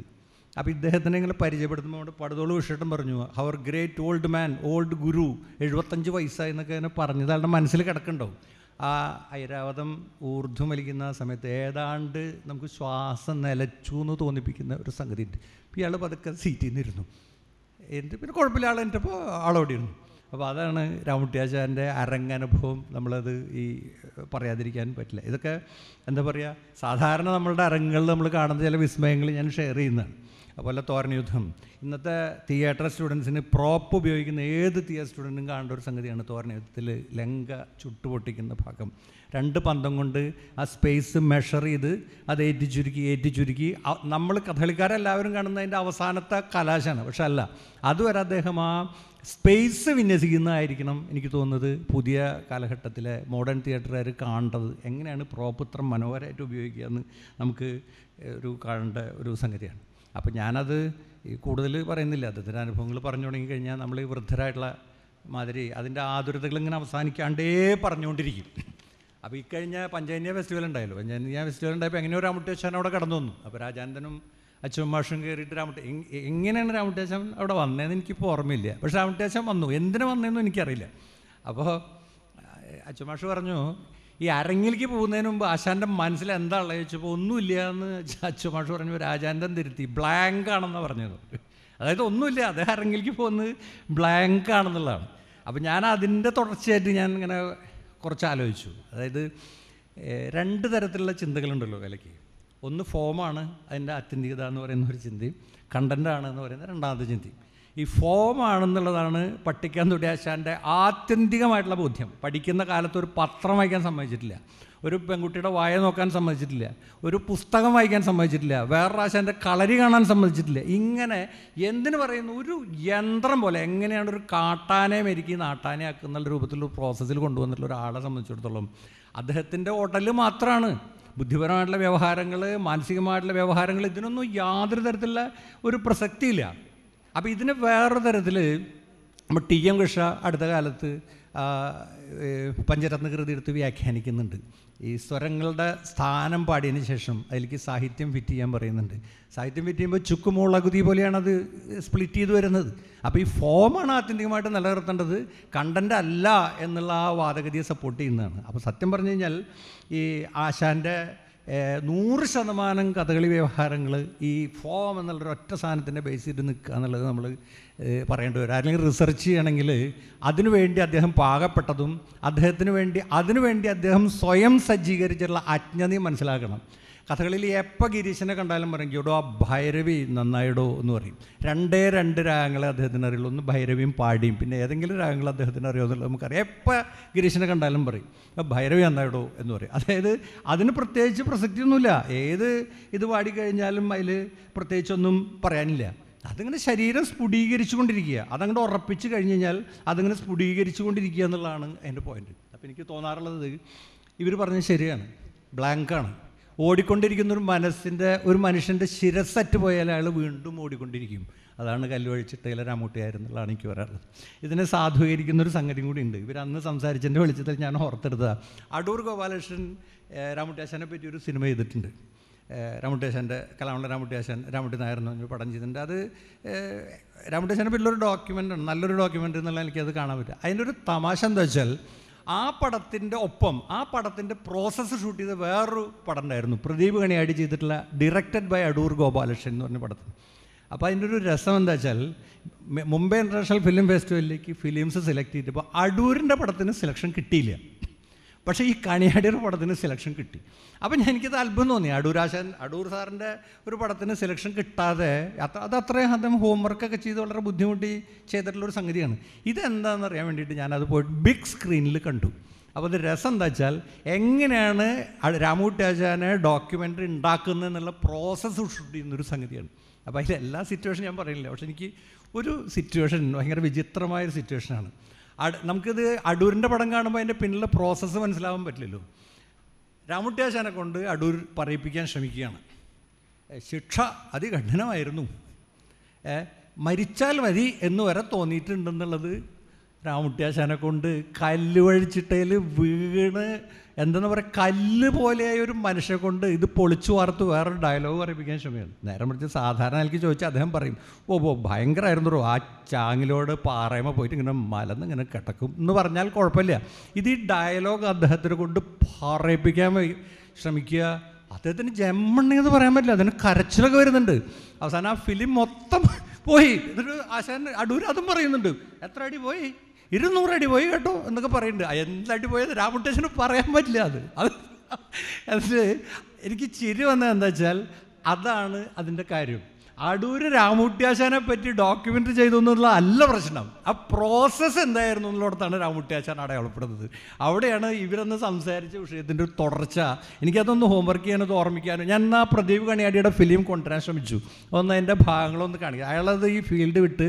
അപ്പോൾ ഇദ്ദേഹത്തിനെ ഇങ്ങനെ പരിചയപ്പെടുത്തുമ്പോൾ അവിടെ പടുതോള് വിഷയട്ടം പറഞ്ഞു അവർ great old man old guru എഴുപത്തഞ്ച് വയസ്സായി എന്നൊക്കെ ഇങ്ങനെ പറഞ്ഞത് ആളുടെ മനസ്സിൽ കിടക്കണ്ടോ ആ ഐരാവതം ഊർധ്വം വലിക്കുന്ന സമയത്ത് ഏതാണ്ട് നമുക്ക് ശ്വാസം നിലച്ചു എന്ന് തോന്നിപ്പിക്കുന്ന ഒരു സംഗതി ഉണ്ട് ഇയാൾ പതുക്കെ സീറ്റിൽ നിന്നിരുന്നു എന്നിട്ട് പിന്നെ കുഴപ്പമില്ല ആൾ എന്നിട്ടപ്പോൾ ആളോടിയിരുന്നു അപ്പോൾ അതാണ് രാമുട്ടിയാചാരൻ്റെ അരങ്ങനുഭവം നമ്മളത് ഈ പറയാതിരിക്കാൻ പറ്റില്ല ഇതൊക്കെ എന്താ പറയുക സാധാരണ നമ്മളുടെ അരങ്ങുകളിൽ നമ്മൾ കാണുന്ന ചില വിസ്മയങ്ങൾ ഞാൻ ഷെയർ ചെയ്യുന്നതാണ് അതുപോലെ തോരണയുദ്ധം ഇന്നത്തെ തിയേറ്റർ സ്റ്റുഡൻസിന് പ്രോപ്പ് ഉപയോഗിക്കുന്ന ഏത് തിയേറ്റർ സ്റ്റുഡൻറ്റും കാണേണ്ട ഒരു സംഗതിയാണ് തോരണയുദ്ധത്തിൽ ലങ്ക ചുട്ടുപൊട്ടിക്കുന്ന ഭാഗം രണ്ട് പന്തം കൊണ്ട് ആ സ്പേസ് മെഷർ ചെയ്ത് അത് ഏറ്റി ചുരുക്കി ഏറ്റി ചുരുക്കി നമ്മൾ കഥകളിക്കാരെല്ലാവരും കാണുന്നതിൻ്റെ അവസാനത്തെ കലാശാണ് പക്ഷെ അല്ല അതുവരെ അദ്ദേഹം ആ സ്പേസ് വിന്യസിക്കുന്നതായിരിക്കണം എനിക്ക് തോന്നുന്നത് പുതിയ കാലഘട്ടത്തിലെ മോഡേൺ തിയേറ്ററുകാർ കാണേണ്ടത് എങ്ങനെയാണ് പ്രോപത്രം മനോഹരമായിട്ട് ഉപയോഗിക്കുക എന്ന് നമുക്ക് ഒരു കാണേണ്ട ഒരു സംഗതിയാണ് അപ്പോൾ ഞാനത് കൂടുതൽ പറയുന്നില്ല അദ്ദേഹത്തിൻ്റെ അനുഭവങ്ങൾ പറഞ്ഞു തുടങ്ങി കഴിഞ്ഞാൽ നമ്മൾ ഈ വൃദ്ധരായിട്ടുള്ള മാതിരി അതിൻ്റെ ആതുരതകൾ ഇങ്ങനെ അവസാനിക്കാണ്ടേ പറഞ്ഞുകൊണ്ടിരിക്കും അപ്പോൾ ഇക്കഴിഞ്ഞ പഞ്ചന്യ ഫെസ്റ്റിവൽ ഉണ്ടായല്ലോ പഞ്ചന്യ ഫെസ്റ്റിവൽ ഉണ്ടായപ്പോൾ എങ്ങനെയോ രാമുട്ടേശ്വരൻ അവിടെ കടന്നു വന്നു അപ്പോൾ രാജാനന്ദനും അച്ഛമ്മാഷും കയറിയിട്ട് രാമട്ട എങ്ങനെയാണ് രാമട്ടേശൻ അവിടെ വന്നതെന്ന് എനിക്കിപ്പോൾ ഓർമ്മയില്ല പക്ഷെ രാമട്ടേശൻ വന്നു എന്തിനു വന്നതെന്നും എനിക്കറിയില്ല അപ്പോൾ അച്ഛമാഷ് പറഞ്ഞു ഈ അരങ്ങിലേക്ക് പോകുന്നതിന് മുമ്പ് ആശാൻ്റെ മനസ്സിൽ എന്താ ഉള്ളത് ചോദിച്ചപ്പോൾ ഒന്നുമില്ല എന്ന് അച്ഛമാഷ് പറഞ്ഞു രാജാൻ്റെ തിരുത്തി ബ്ലാങ്ക് ആണെന്നാണ് പറഞ്ഞത് അതായത് ഒന്നുമില്ല അദ്ദേഹം അരങ്ങിലേക്ക് പോകുന്നത് ബ്ലാങ്ക് ആണെന്നുള്ളതാണ് അപ്പം ഞാൻ അതിൻ്റെ തുടർച്ചയായിട്ട് ഞാൻ ഇങ്ങനെ കുറച്ച് ആലോചിച്ചു അതായത് രണ്ട് തരത്തിലുള്ള ചിന്തകളുണ്ടല്ലോ വിലയ്ക്ക് ഒന്ന് ഫോമാണ് അതിൻ്റെ ആത്യന്തികത എന്ന് പറയുന്ന ഒരു ചിന്തയും ആണ് എന്ന് പറയുന്ന രണ്ടാമത്തെ ചിന്തയും ഈ ഫോമാണെന്നുള്ളതാണ് പട്ടിക്കാൻ തുടിയാശാൻ്റെ ആത്യന്തികമായിട്ടുള്ള ബോധ്യം പഠിക്കുന്ന കാലത്ത് ഒരു പത്രം വായിക്കാൻ സമ്മതിച്ചിട്ടില്ല ഒരു പെൺകുട്ടിയുടെ വായ നോക്കാൻ സമ്മതിച്ചിട്ടില്ല ഒരു പുസ്തകം വായിക്കാൻ സമ്മതിച്ചിട്ടില്ല വേറൊരു ആശാൻ്റെ കളരി കാണാൻ സമ്മതിച്ചിട്ടില്ല ഇങ്ങനെ എന്തിനു പറയുന്നു ഒരു യന്ത്രം പോലെ എങ്ങനെയാണ് ഒരു കാട്ടാനെ മെരുക്കി നാട്ടാനെ ആക്കുന്ന രൂപത്തിലുള്ള പ്രോസസ്സിൽ കൊണ്ടുവന്നിട്ടുള്ള ഒരാളെ സംബന്ധിച്ചിടത്തോളം അദ്ദേഹത്തിൻ്റെ ഹോട്ടലിൽ മാത്രമാണ് ബുദ്ധിപരമായിട്ടുള്ള വ്യവഹാരങ്ങൾ മാനസികമായിട്ടുള്ള വ്യവഹാരങ്ങൾ ഇതിനൊന്നും യാതൊരു തരത്തിലുള്ള ഒരു പ്രസക്തിയില്ല അപ്പോൾ ഇതിനെ വേറെ തരത്തിൽ നമ്മൾ ടി എം കൃഷ അടുത്ത കാലത്ത് പഞ്ചരത്നകൃതി എടുത്ത് വ്യാഖ്യാനിക്കുന്നുണ്ട് ഈ സ്വരങ്ങളുടെ സ്ഥാനം പാടിയതിന് ശേഷം അതിലേക്ക് സാഹിത്യം ഫിറ്റ് ചെയ്യാൻ പറയുന്നുണ്ട് സാഹിത്യം ഫിറ്റ് ചെയ്യുമ്പോൾ ചുക്കുമുളകുതി പോലെയാണ് അത് സ്പ്ലിറ്റ് ചെയ്ത് വരുന്നത് അപ്പോൾ ഈ ഫോമാണ് ആത്യന്തികമായിട്ട് നിലനിർത്തേണ്ടത് കണ്ടൻ്റ് അല്ല എന്നുള്ള ആ വാദഗതിയെ സപ്പോർട്ട് ചെയ്യുന്നതാണ് അപ്പോൾ സത്യം പറഞ്ഞു കഴിഞ്ഞാൽ ഈ ആശാൻ്റെ നൂറ് ശതമാനം കഥകളി വ്യവഹാരങ്ങൾ ഈ ഫോം എന്നുള്ളൊരു ഒറ്റ സാധനത്തിൻ്റെ ബേസിൽ നിൽക്കുക എന്നുള്ളത് നമ്മൾ പറയേണ്ടി വരും അല്ലെങ്കിൽ റിസർച്ച് ചെയ്യണമെങ്കിൽ അതിനുവേണ്ടി അദ്ദേഹം പാകപ്പെട്ടതും അദ്ദേഹത്തിന് വേണ്ടി അതിനുവേണ്ടി അദ്ദേഹം സ്വയം സജ്ജീകരിച്ചിട്ടുള്ള അജ്ഞതയും മനസ്സിലാക്കണം കഥകളിൽ എപ്പോൾ ഗിരീശനെ കണ്ടാലും പറയും ജോടോ ഭൈരവി നന്നായിടോ എന്ന് പറയും രണ്ടേ രണ്ട് രാഗങ്ങളെ അദ്ദേഹത്തിന് അറിയുള്ളൂ ഒന്ന് ഭൈരവിയും പാടിയും പിന്നെ ഏതെങ്കിലും രാഗങ്ങൾ അദ്ദേഹത്തിന് എന്നുള്ളത് നമുക്കറിയാം എപ്പോൾ ഗിരീശനെ കണ്ടാലും പറയും ഭൈരവി നന്നായിടോ എന്ന് പറയും അതായത് അതിന് പ്രത്യേകിച്ച് പ്രസക്തിയൊന്നുമില്ല ഏത് ഇത് പാടിക്കഴിഞ്ഞാലും അതിൽ പ്രത്യേകിച്ചൊന്നും പറയാനില്ല അതിങ്ങനെ ശരീരം സ്ഫുടീകരിച്ചുകൊണ്ടിരിക്കുക അതങ്ങനെ ഉറപ്പിച്ച് കഴിഞ്ഞ് കഴിഞ്ഞാൽ അതങ്ങനെ സ്ഫുടീകരിച്ചുകൊണ്ടിരിക്കുക എന്നുള്ളതാണ് എൻ്റെ പോയിന്റ് അപ്പോൾ എനിക്ക് തോന്നാറുള്ളത് ഇവർ പറഞ്ഞ ശരിയാണ് ബ്ലാങ്കാണ് ഓടിക്കൊണ്ടിരിക്കുന്ന ഒരു മനസ്സിൻ്റെ ഒരു മനുഷ്യൻ്റെ ശിരസറ്റ് പോയാൽ അയാൾ വീണ്ടും ഓടിക്കൊണ്ടിരിക്കും അതാണ് ടൈലർ രാമൂട്ടിയായിരുന്നുള്ളതാണ് എനിക്ക് പറയാറുള്ളത് ഇതിനെ സാധൂകരിക്കുന്ന ഒരു സംഗതി കൂടി ഉണ്ട് ഇവർ അന്ന് സംസാരിച്ചതിൻ്റെ വെളിച്ചത്തിൽ ഞാൻ ഓർത്തെടുത്തതാണ് അടൂർ ഗോപാലകൃഷ്ണൻ രാമൂട്ടിയാശാനെ പറ്റി ഒരു സിനിമ ചെയ്തിട്ടുണ്ട് രാമുട്ടേശൻ്റെ കലാമണ്ഡ രാമുട്ടേശൻ രാമുട്ടി നായർ എന്ന് പറഞ്ഞൊരു പടം ചെയ്തിട്ടുണ്ട് അത് രാമുട്ടേശൻ്റെ പിന്നിലൊരു ഡോക്യുമെൻ്റ് ഉണ്ട് നല്ലൊരു ഡോക്യുമെൻ്റ് എന്നുള്ള എനിക്കത് കാണാൻ പറ്റും അതിൻ്റെ ഒരു തമാശ എന്താ വെച്ചാൽ ആ പടത്തിൻ്റെ ഒപ്പം ആ പടത്തിൻ്റെ പ്രോസസ്സ് ഷൂട്ട് ചെയ്ത വേറൊരു പടം ഉണ്ടായിരുന്നു പ്രദീപ് കണിയാടി ചെയ്തിട്ടുള്ള ഡിറക്റ്റഡ് ബൈ അടൂർ ഗോപാലകൃഷ്ണൻ എന്ന് പറഞ്ഞ പടത്തിൽ അപ്പോൾ അതിൻ്റെ ഒരു രസം എന്താ വെച്ചാൽ മുംബൈ ഇൻ്റർനാഷണൽ ഫിലിം ഫെസ്റ്റിവലിലേക്ക് ഫിലിംസ് സെലക്ട് ചെയ്തിട്ട് അപ്പോൾ അടൂരിൻ്റെ പടത്തിന് സെലക്ഷൻ കിട്ടിയില്ല പക്ഷേ ഈ കണിയാടിയുടെ പടത്തിന് സെലക്ഷൻ കിട്ടി അപ്പം എനിക്കത് അത്ഭുതം തോന്നി അടൂരാശൻ അടൂർ സാറിൻ്റെ ഒരു പടത്തിന് സെലക്ഷൻ കിട്ടാതെ അത്ര അത് അത്രയും അദ്ദേഹം ഹോംവർക്കൊക്കെ ചെയ്ത് വളരെ ബുദ്ധിമുട്ടി ചെയ്തിട്ടുള്ള ഒരു സംഗതിയാണ് ഇതെന്താണെന്ന് അറിയാൻ വേണ്ടിയിട്ട് ഞാനത് പോയിട്ട് ബിഗ് സ്ക്രീനിൽ കണ്ടു അപ്പോൾ അത് രസം എന്താ വെച്ചാൽ എങ്ങനെയാണ് രാമൂട്ടാചാനെ ഡോക്യുമെൻ്ററി ഉണ്ടാക്കുന്നത് എന്നുള്ള പ്രോസസ്സ് ഷൂട്ട് ചെയ്യുന്നൊരു സംഗതിയാണ് അപ്പോൾ അതിലെല്ലാ എല്ലാ സിറ്റുവേഷൻ ഞാൻ പറയുന്നില്ല പക്ഷെ എനിക്ക് ഒരു സിറ്റുവേഷൻ ഭയങ്കര വിചിത്രമായൊരു സിറ്റുവേഷനാണ് നമുക്കിത് അടൂരിൻ്റെ പടം കാണുമ്പോൾ അതിൻ്റെ പിന്നിലെ പ്രോസസ്സ് മനസ്സിലാവാൻ പറ്റില്ലല്ലോ രാമുട്ടിയാശാനെ കൊണ്ട് അടൂർ പറയിപ്പിക്കാൻ ശ്രമിക്കുകയാണ് ശിക്ഷ അതികഠിനമായിരുന്നു മരിച്ചാൽ മതി എന്ന് വരെ തോന്നിയിട്ടുണ്ടെന്നുള്ളത് രാമുട്ടിയാശാനെ കൊണ്ട് കല്ലുവഴിച്ചിട്ടേൽ വീണ് എന്താണെന്ന് പറയുക കല്ല് പോലെ ഒരു മനുഷ്യ കൊണ്ട് ഇത് പൊളിച്ചു വാർത്ത് വേറൊരു ഡയലോഗ് പറയിപ്പിക്കാൻ ശ്രമിക്കുന്നു നേരം പിടിച്ച് സാധാരണ എനിക്ക് ചോദിച്ചാൽ അദ്ദേഹം പറയും ഓ ഓ ഭയങ്കരമായിരുന്നു ആ ചാങ്ങിലോട് പാറയമ്മ പോയിട്ട് ഇങ്ങനെ മലന്ന് ഇങ്ങനെ കിടക്കും എന്ന് പറഞ്ഞാൽ കുഴപ്പമില്ല ഇത് ഈ ഡയലോഗ് അദ്ദേഹത്തിന് കൊണ്ട് പറയിപ്പിക്കാൻ ശ്രമിക്കുക അദ്ദേഹത്തിന് ജമ്മണ്ണി എന്ന് പറയാൻ പറ്റില്ല അതിന് കരച്ചിലൊക്കെ വരുന്നുണ്ട് അവസാനം ആ ഫിലിം മൊത്തം പോയി എന്നിട്ട് ആശാൻ അടൂർ അതും പറയുന്നുണ്ട് എത്ര അടി പോയി ഇരുന്നൂറ് അടി പോയി കേട്ടോ എന്നൊക്കെ പറയുന്നുണ്ട് എന്തടി പോയത് രാമകൃഷ്ണന് പറയാൻ പറ്റില്ല അത് അത് എന്നിട്ട് എനിക്ക് ചിരി വന്നത് എന്താ വെച്ചാൽ അതാണ് അതിൻ്റെ കാര്യം അടൂര് രാമൂട്ടിയാശാനെ പറ്റി ഡോക്യുമെൻ്റ് ചെയ്തു എന്നുള്ള അല്ല പ്രശ്നം ആ പ്രോസസ്സ് എന്തായിരുന്നു എന്നുള്ളടത്താണ് രാമൂട്ടിയാശാൻ അടയാളപ്പെടുന്നത് അവിടെയാണ് ഇവരെന്ന് സംസാരിച്ച വിഷയത്തിൻ്റെ ഒരു തുടർച്ച എനിക്കതൊന്ന് ഹോംവർക്ക് ചെയ്യാനത് ഓർമ്മിക്കാനോ ഞാൻ ആ പ്രദീപ് കണിയാടിയുടെ ഫിലിം കൊണ്ടുവരാൻ ശ്രമിച്ചു ഒന്ന് അതിൻ്റെ ഭാഗങ്ങളൊന്ന് കാണിക്കുക അയാളത് ഈ ഫീൽഡ് വിട്ട്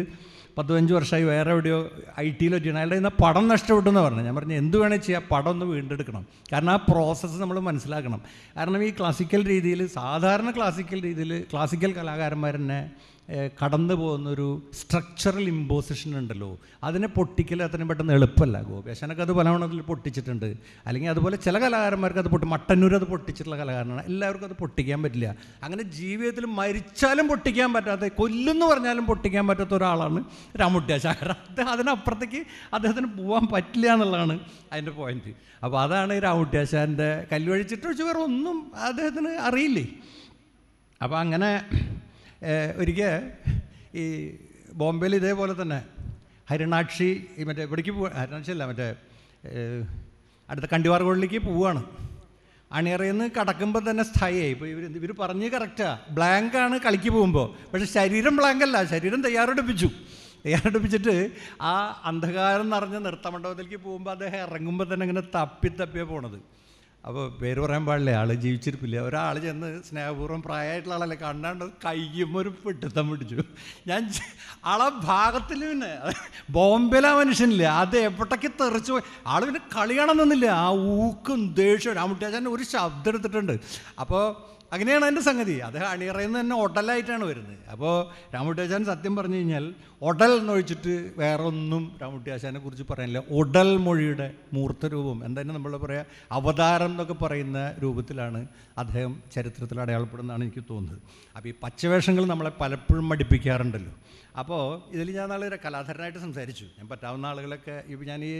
പത്ത് പതിനഞ്ച് വർഷമായി വേറെ എവിടെയോ ഐ ടിയിലോ ചെയ്യണം അയാളുടെ ഇന്ന് പടം നഷ്ടപ്പെട്ടു എന്ന് പറഞ്ഞു ഞാൻ പറഞ്ഞു എന്ത് വേണേൽ ചെയ്യാം പടം ഒന്ന് വീണ്ടെടുക്കണം കാരണം ആ പ്രോസസ്സ് നമ്മൾ മനസ്സിലാക്കണം കാരണം ഈ ക്ലാസിക്കൽ രീതിയിൽ സാധാരണ ക്ലാസിക്കൽ രീതിയിൽ ക്ലാസിക്കൽ കലാകാരന്മാർ തന്നെ കടന്നു പോകുന്നൊരു സ്ട്രക്ചറൽ ഇമ്പോസിഷൻ ഉണ്ടല്ലോ അതിനെ പൊട്ടിക്കൽ അത്രയും പെട്ടെന്ന് എളുപ്പമല്ല ഗോപേശനൊക്കെ അത് പല പൊട്ടിച്ചിട്ടുണ്ട് അല്ലെങ്കിൽ അതുപോലെ ചില കലാകാരന്മാർക്ക് അത് പൊട്ടി മട്ടന്നൂർ അത് പൊട്ടിച്ചിട്ടുള്ള കലാകാരനാണ് എല്ലാവർക്കും അത് പൊട്ടിക്കാൻ പറ്റില്ല അങ്ങനെ ജീവിതത്തിൽ മരിച്ചാലും പൊട്ടിക്കാൻ പറ്റാത്ത കൊല്ലെന്ന് പറഞ്ഞാലും പൊട്ടിക്കാൻ പറ്റാത്ത ഒരാളാണ് രാമുട്ട്യാശാകർ അത് അതിനപ്പുറത്തേക്ക് അദ്ദേഹത്തിന് പോകാൻ പറ്റില്ല എന്നുള്ളതാണ് അതിൻ്റെ പോയിന്റ് അപ്പോൾ അതാണ് രാമുട്ട്യാശാൻ്റെ കല്ലുവഴിച്ചിട്ട് വെച്ച് വേറെ ഒന്നും അദ്ദേഹത്തിന് അറിയില്ലേ അപ്പോൾ അങ്ങനെ ഒരിക്കൽ ഈ ബോംബെയിൽ ഇതേപോലെ തന്നെ ഹരിണാക്ഷി ഈ മറ്റേ ഇവിടേക്ക് പോ ഹരിണാക്ഷി അല്ല മറ്റേ അടുത്ത കണ്ടിവാർ റോഡിലേക്ക് പോവുകയാണ് അണിയറയിൽ നിന്ന് കടക്കുമ്പോൾ തന്നെ സ്ഥായിയായി ഇപ്പോൾ ഇവർ ഇവർ പറഞ്ഞ് കറക്റ്റാണ് ബ്ലാങ്കാണ് കളിക്ക് പോകുമ്പോൾ പക്ഷേ ശരീരം ബ്ലാങ്കല്ല ശരീരം തയ്യാറെടുപ്പിച്ചു തയ്യാറെടുപ്പിച്ചിട്ട് ആ അന്ധകാരം നിറഞ്ഞ നൃത്തമണ്ഡപത്തിലേക്ക് പോകുമ്പോൾ അദ്ദേഹം ഇറങ്ങുമ്പോൾ തന്നെ ഇങ്ങനെ തപ്പി തപ്പിയാണ് പോണത് അപ്പോൾ പേര് പറയാൻ പാടില്ല ആൾ ജീവിച്ചിരിപ്പില്ല ഒരാൾ ചെന്ന് സ്നേഹപൂർവ്വം പ്രായമായിട്ടുള്ള ആളല്ലേ കണ്ടാണ്ട് കയ്യും ഒരു പിടുത്തം പിടിച്ചു ഞാൻ ആളെ ഭാഗത്തിൽ പിന്നെ ബോംബെയിലെ മനുഷ്യനില്ലേ അത് എവിടേക്ക് തെറിച്ചു പോയി ആൾ പിന്നെ കളി ആ ഊക്കും ദേഷ്യവും രാമുട്ടിയാച്ചാൻ ഒരു ശബ്ദം എടുത്തിട്ടുണ്ട് അപ്പോൾ അങ്ങനെയാണ് അതിൻ്റെ സംഗതി അത് അണിയറയിൽ നിന്ന് തന്നെ ഒടലായിട്ടാണ് വരുന്നത് അപ്പോൾ രാമുട്ടിയാശാൻ സത്യം പറഞ്ഞു കഴിഞ്ഞാൽ ഒടൽ എന്നൊഴിച്ചിട്ട് വേറെ ഒന്നും രാമുട്ടിയാശാനെ കുറിച്ച് പറയാനില്ല ഒടൽ മൊഴിയുടെ മൂർത്ത രൂപം എന്തായാലും നമ്മൾ പറയുക അവതാരം എന്നൊക്കെ പറയുന്ന രൂപത്തിലാണ് അദ്ദേഹം ചരിത്രത്തിൽ അടയാളപ്പെടുന്നതാണ് എനിക്ക് തോന്നുന്നത് അപ്പോൾ ഈ പച്ചവേഷങ്ങൾ നമ്മളെ പലപ്പോഴും മടിപ്പിക്കാറുണ്ടല്ലോ അപ്പോൾ ഇതിൽ ഞാൻ നാളെ കലാധരനായിട്ട് സംസാരിച്ചു ഞാൻ പറ്റാവുന്ന ആളുകളൊക്കെ ഇപ്പോൾ ഞാൻ ഈ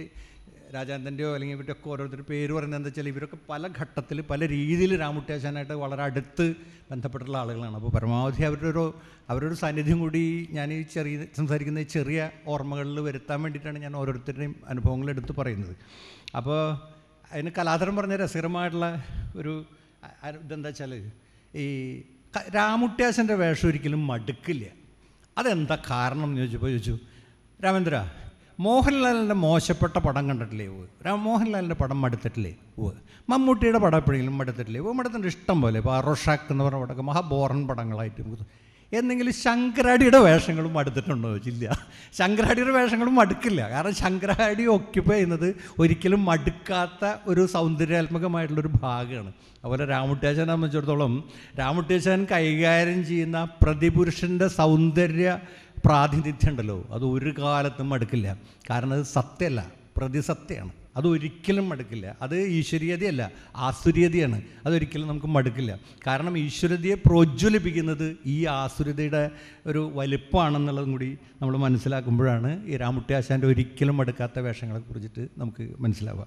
രാജാന്തൻ്റെയോ അല്ലെങ്കിൽ ഇവരുടെയൊക്കെ ഓരോരുത്തർ പേര് പറയുന്നത് എന്താ വെച്ചാൽ ഇവരൊക്കെ പല ഘട്ടത്തിൽ പല രീതിയിൽ രാമുട്ടിയാശാനായിട്ട് വളരെ അടുത്ത് ബന്ധപ്പെട്ടുള്ള ആളുകളാണ് അപ്പോൾ പരമാവധി അവരുടെ ഒരു അവരൊരു സാന്നിധ്യം കൂടി ഞാൻ ഈ ചെറിയ സംസാരിക്കുന്ന ചെറിയ ഓർമ്മകളിൽ വരുത്താൻ വേണ്ടിയിട്ടാണ് ഞാൻ ഓരോരുത്തരുടെയും അനുഭവങ്ങൾ എടുത്ത് പറയുന്നത് അപ്പോൾ അതിന് കലാതരം പറഞ്ഞ രസകരമായിട്ടുള്ള ഒരു ഇതെന്താ വെച്ചാൽ ഈ രാമുട്ടിയാശൻ്റെ വേഷം ഒരിക്കലും മടുക്കില്ല അതെന്താ കാരണം എന്ന് ചോദിച്ചപ്പോൾ ചോദിച്ചു രാമേന്ദ്ര മോഹൻലാലിൻ്റെ മോശപ്പെട്ട പടം കണ്ടിട്ടില്ലേ ഓ മോഹൻലാലിൻ്റെ പടം മടുത്തിട്ടില്ലേ ഓ മമ്മൂട്ടിയുടെ പടം എപ്പോഴെങ്കിലും മടുത്തിട്ടില്ലേ ഓ മടുത്തിൻ്റെ ഇഷ്ടം പോലെ ഇപ്പോൾ റൊഷാക്ക് എന്ന് പറഞ്ഞ പടക്കം മഹാബോറൻ പടങ്ങളായിട്ട് നമുക്ക് എന്നെങ്കിലും ശങ്കരാടിയുടെ വേഷങ്ങളും മടുത്തിട്ടുണ്ടോ ഇല്ല ശങ്കരാടിയുടെ വേഷങ്ങളും മടുക്കില്ല കാരണം ശങ്കരാടി ഒക്യുപ്പൈ ചെയ്യുന്നത് ഒരിക്കലും മടുക്കാത്ത ഒരു സൗന്ദര്യാത്മകമായിട്ടുള്ളൊരു ഭാഗമാണ് അതുപോലെ രാമുട്ടിയാശാനെ സംബന്ധിച്ചിടത്തോളം രാമുട്ടിയാശാൻ കൈകാര്യം ചെയ്യുന്ന പ്രതിപുരുഷൻ്റെ സൗന്ദര്യ പ്രാതിനിധ്യം ഉണ്ടല്ലോ അത് ഒരു കാലത്തും മടുക്കില്ല കാരണം അത് സത്യമല്ല പ്രതിസത്യമാണ് അതൊരിക്കലും മടുക്കില്ല അത് ഈശ്വരീയതയല്ല ആസുരീയതയാണ് അതൊരിക്കലും നമുക്ക് മടുക്കില്ല കാരണം ഈശ്വരതയെ പ്രോജ്വലിപ്പിക്കുന്നത് ഈ ആസുരതയുടെ ഒരു വലിപ്പമാണെന്നുള്ളതും കൂടി നമ്മൾ മനസ്സിലാക്കുമ്പോഴാണ് ഈ ആശാൻ്റെ ഒരിക്കലും മടുക്കാത്ത വേഷങ്ങളെ കുറിച്ചിട്ട് നമുക്ക് മനസ്സിലാവുക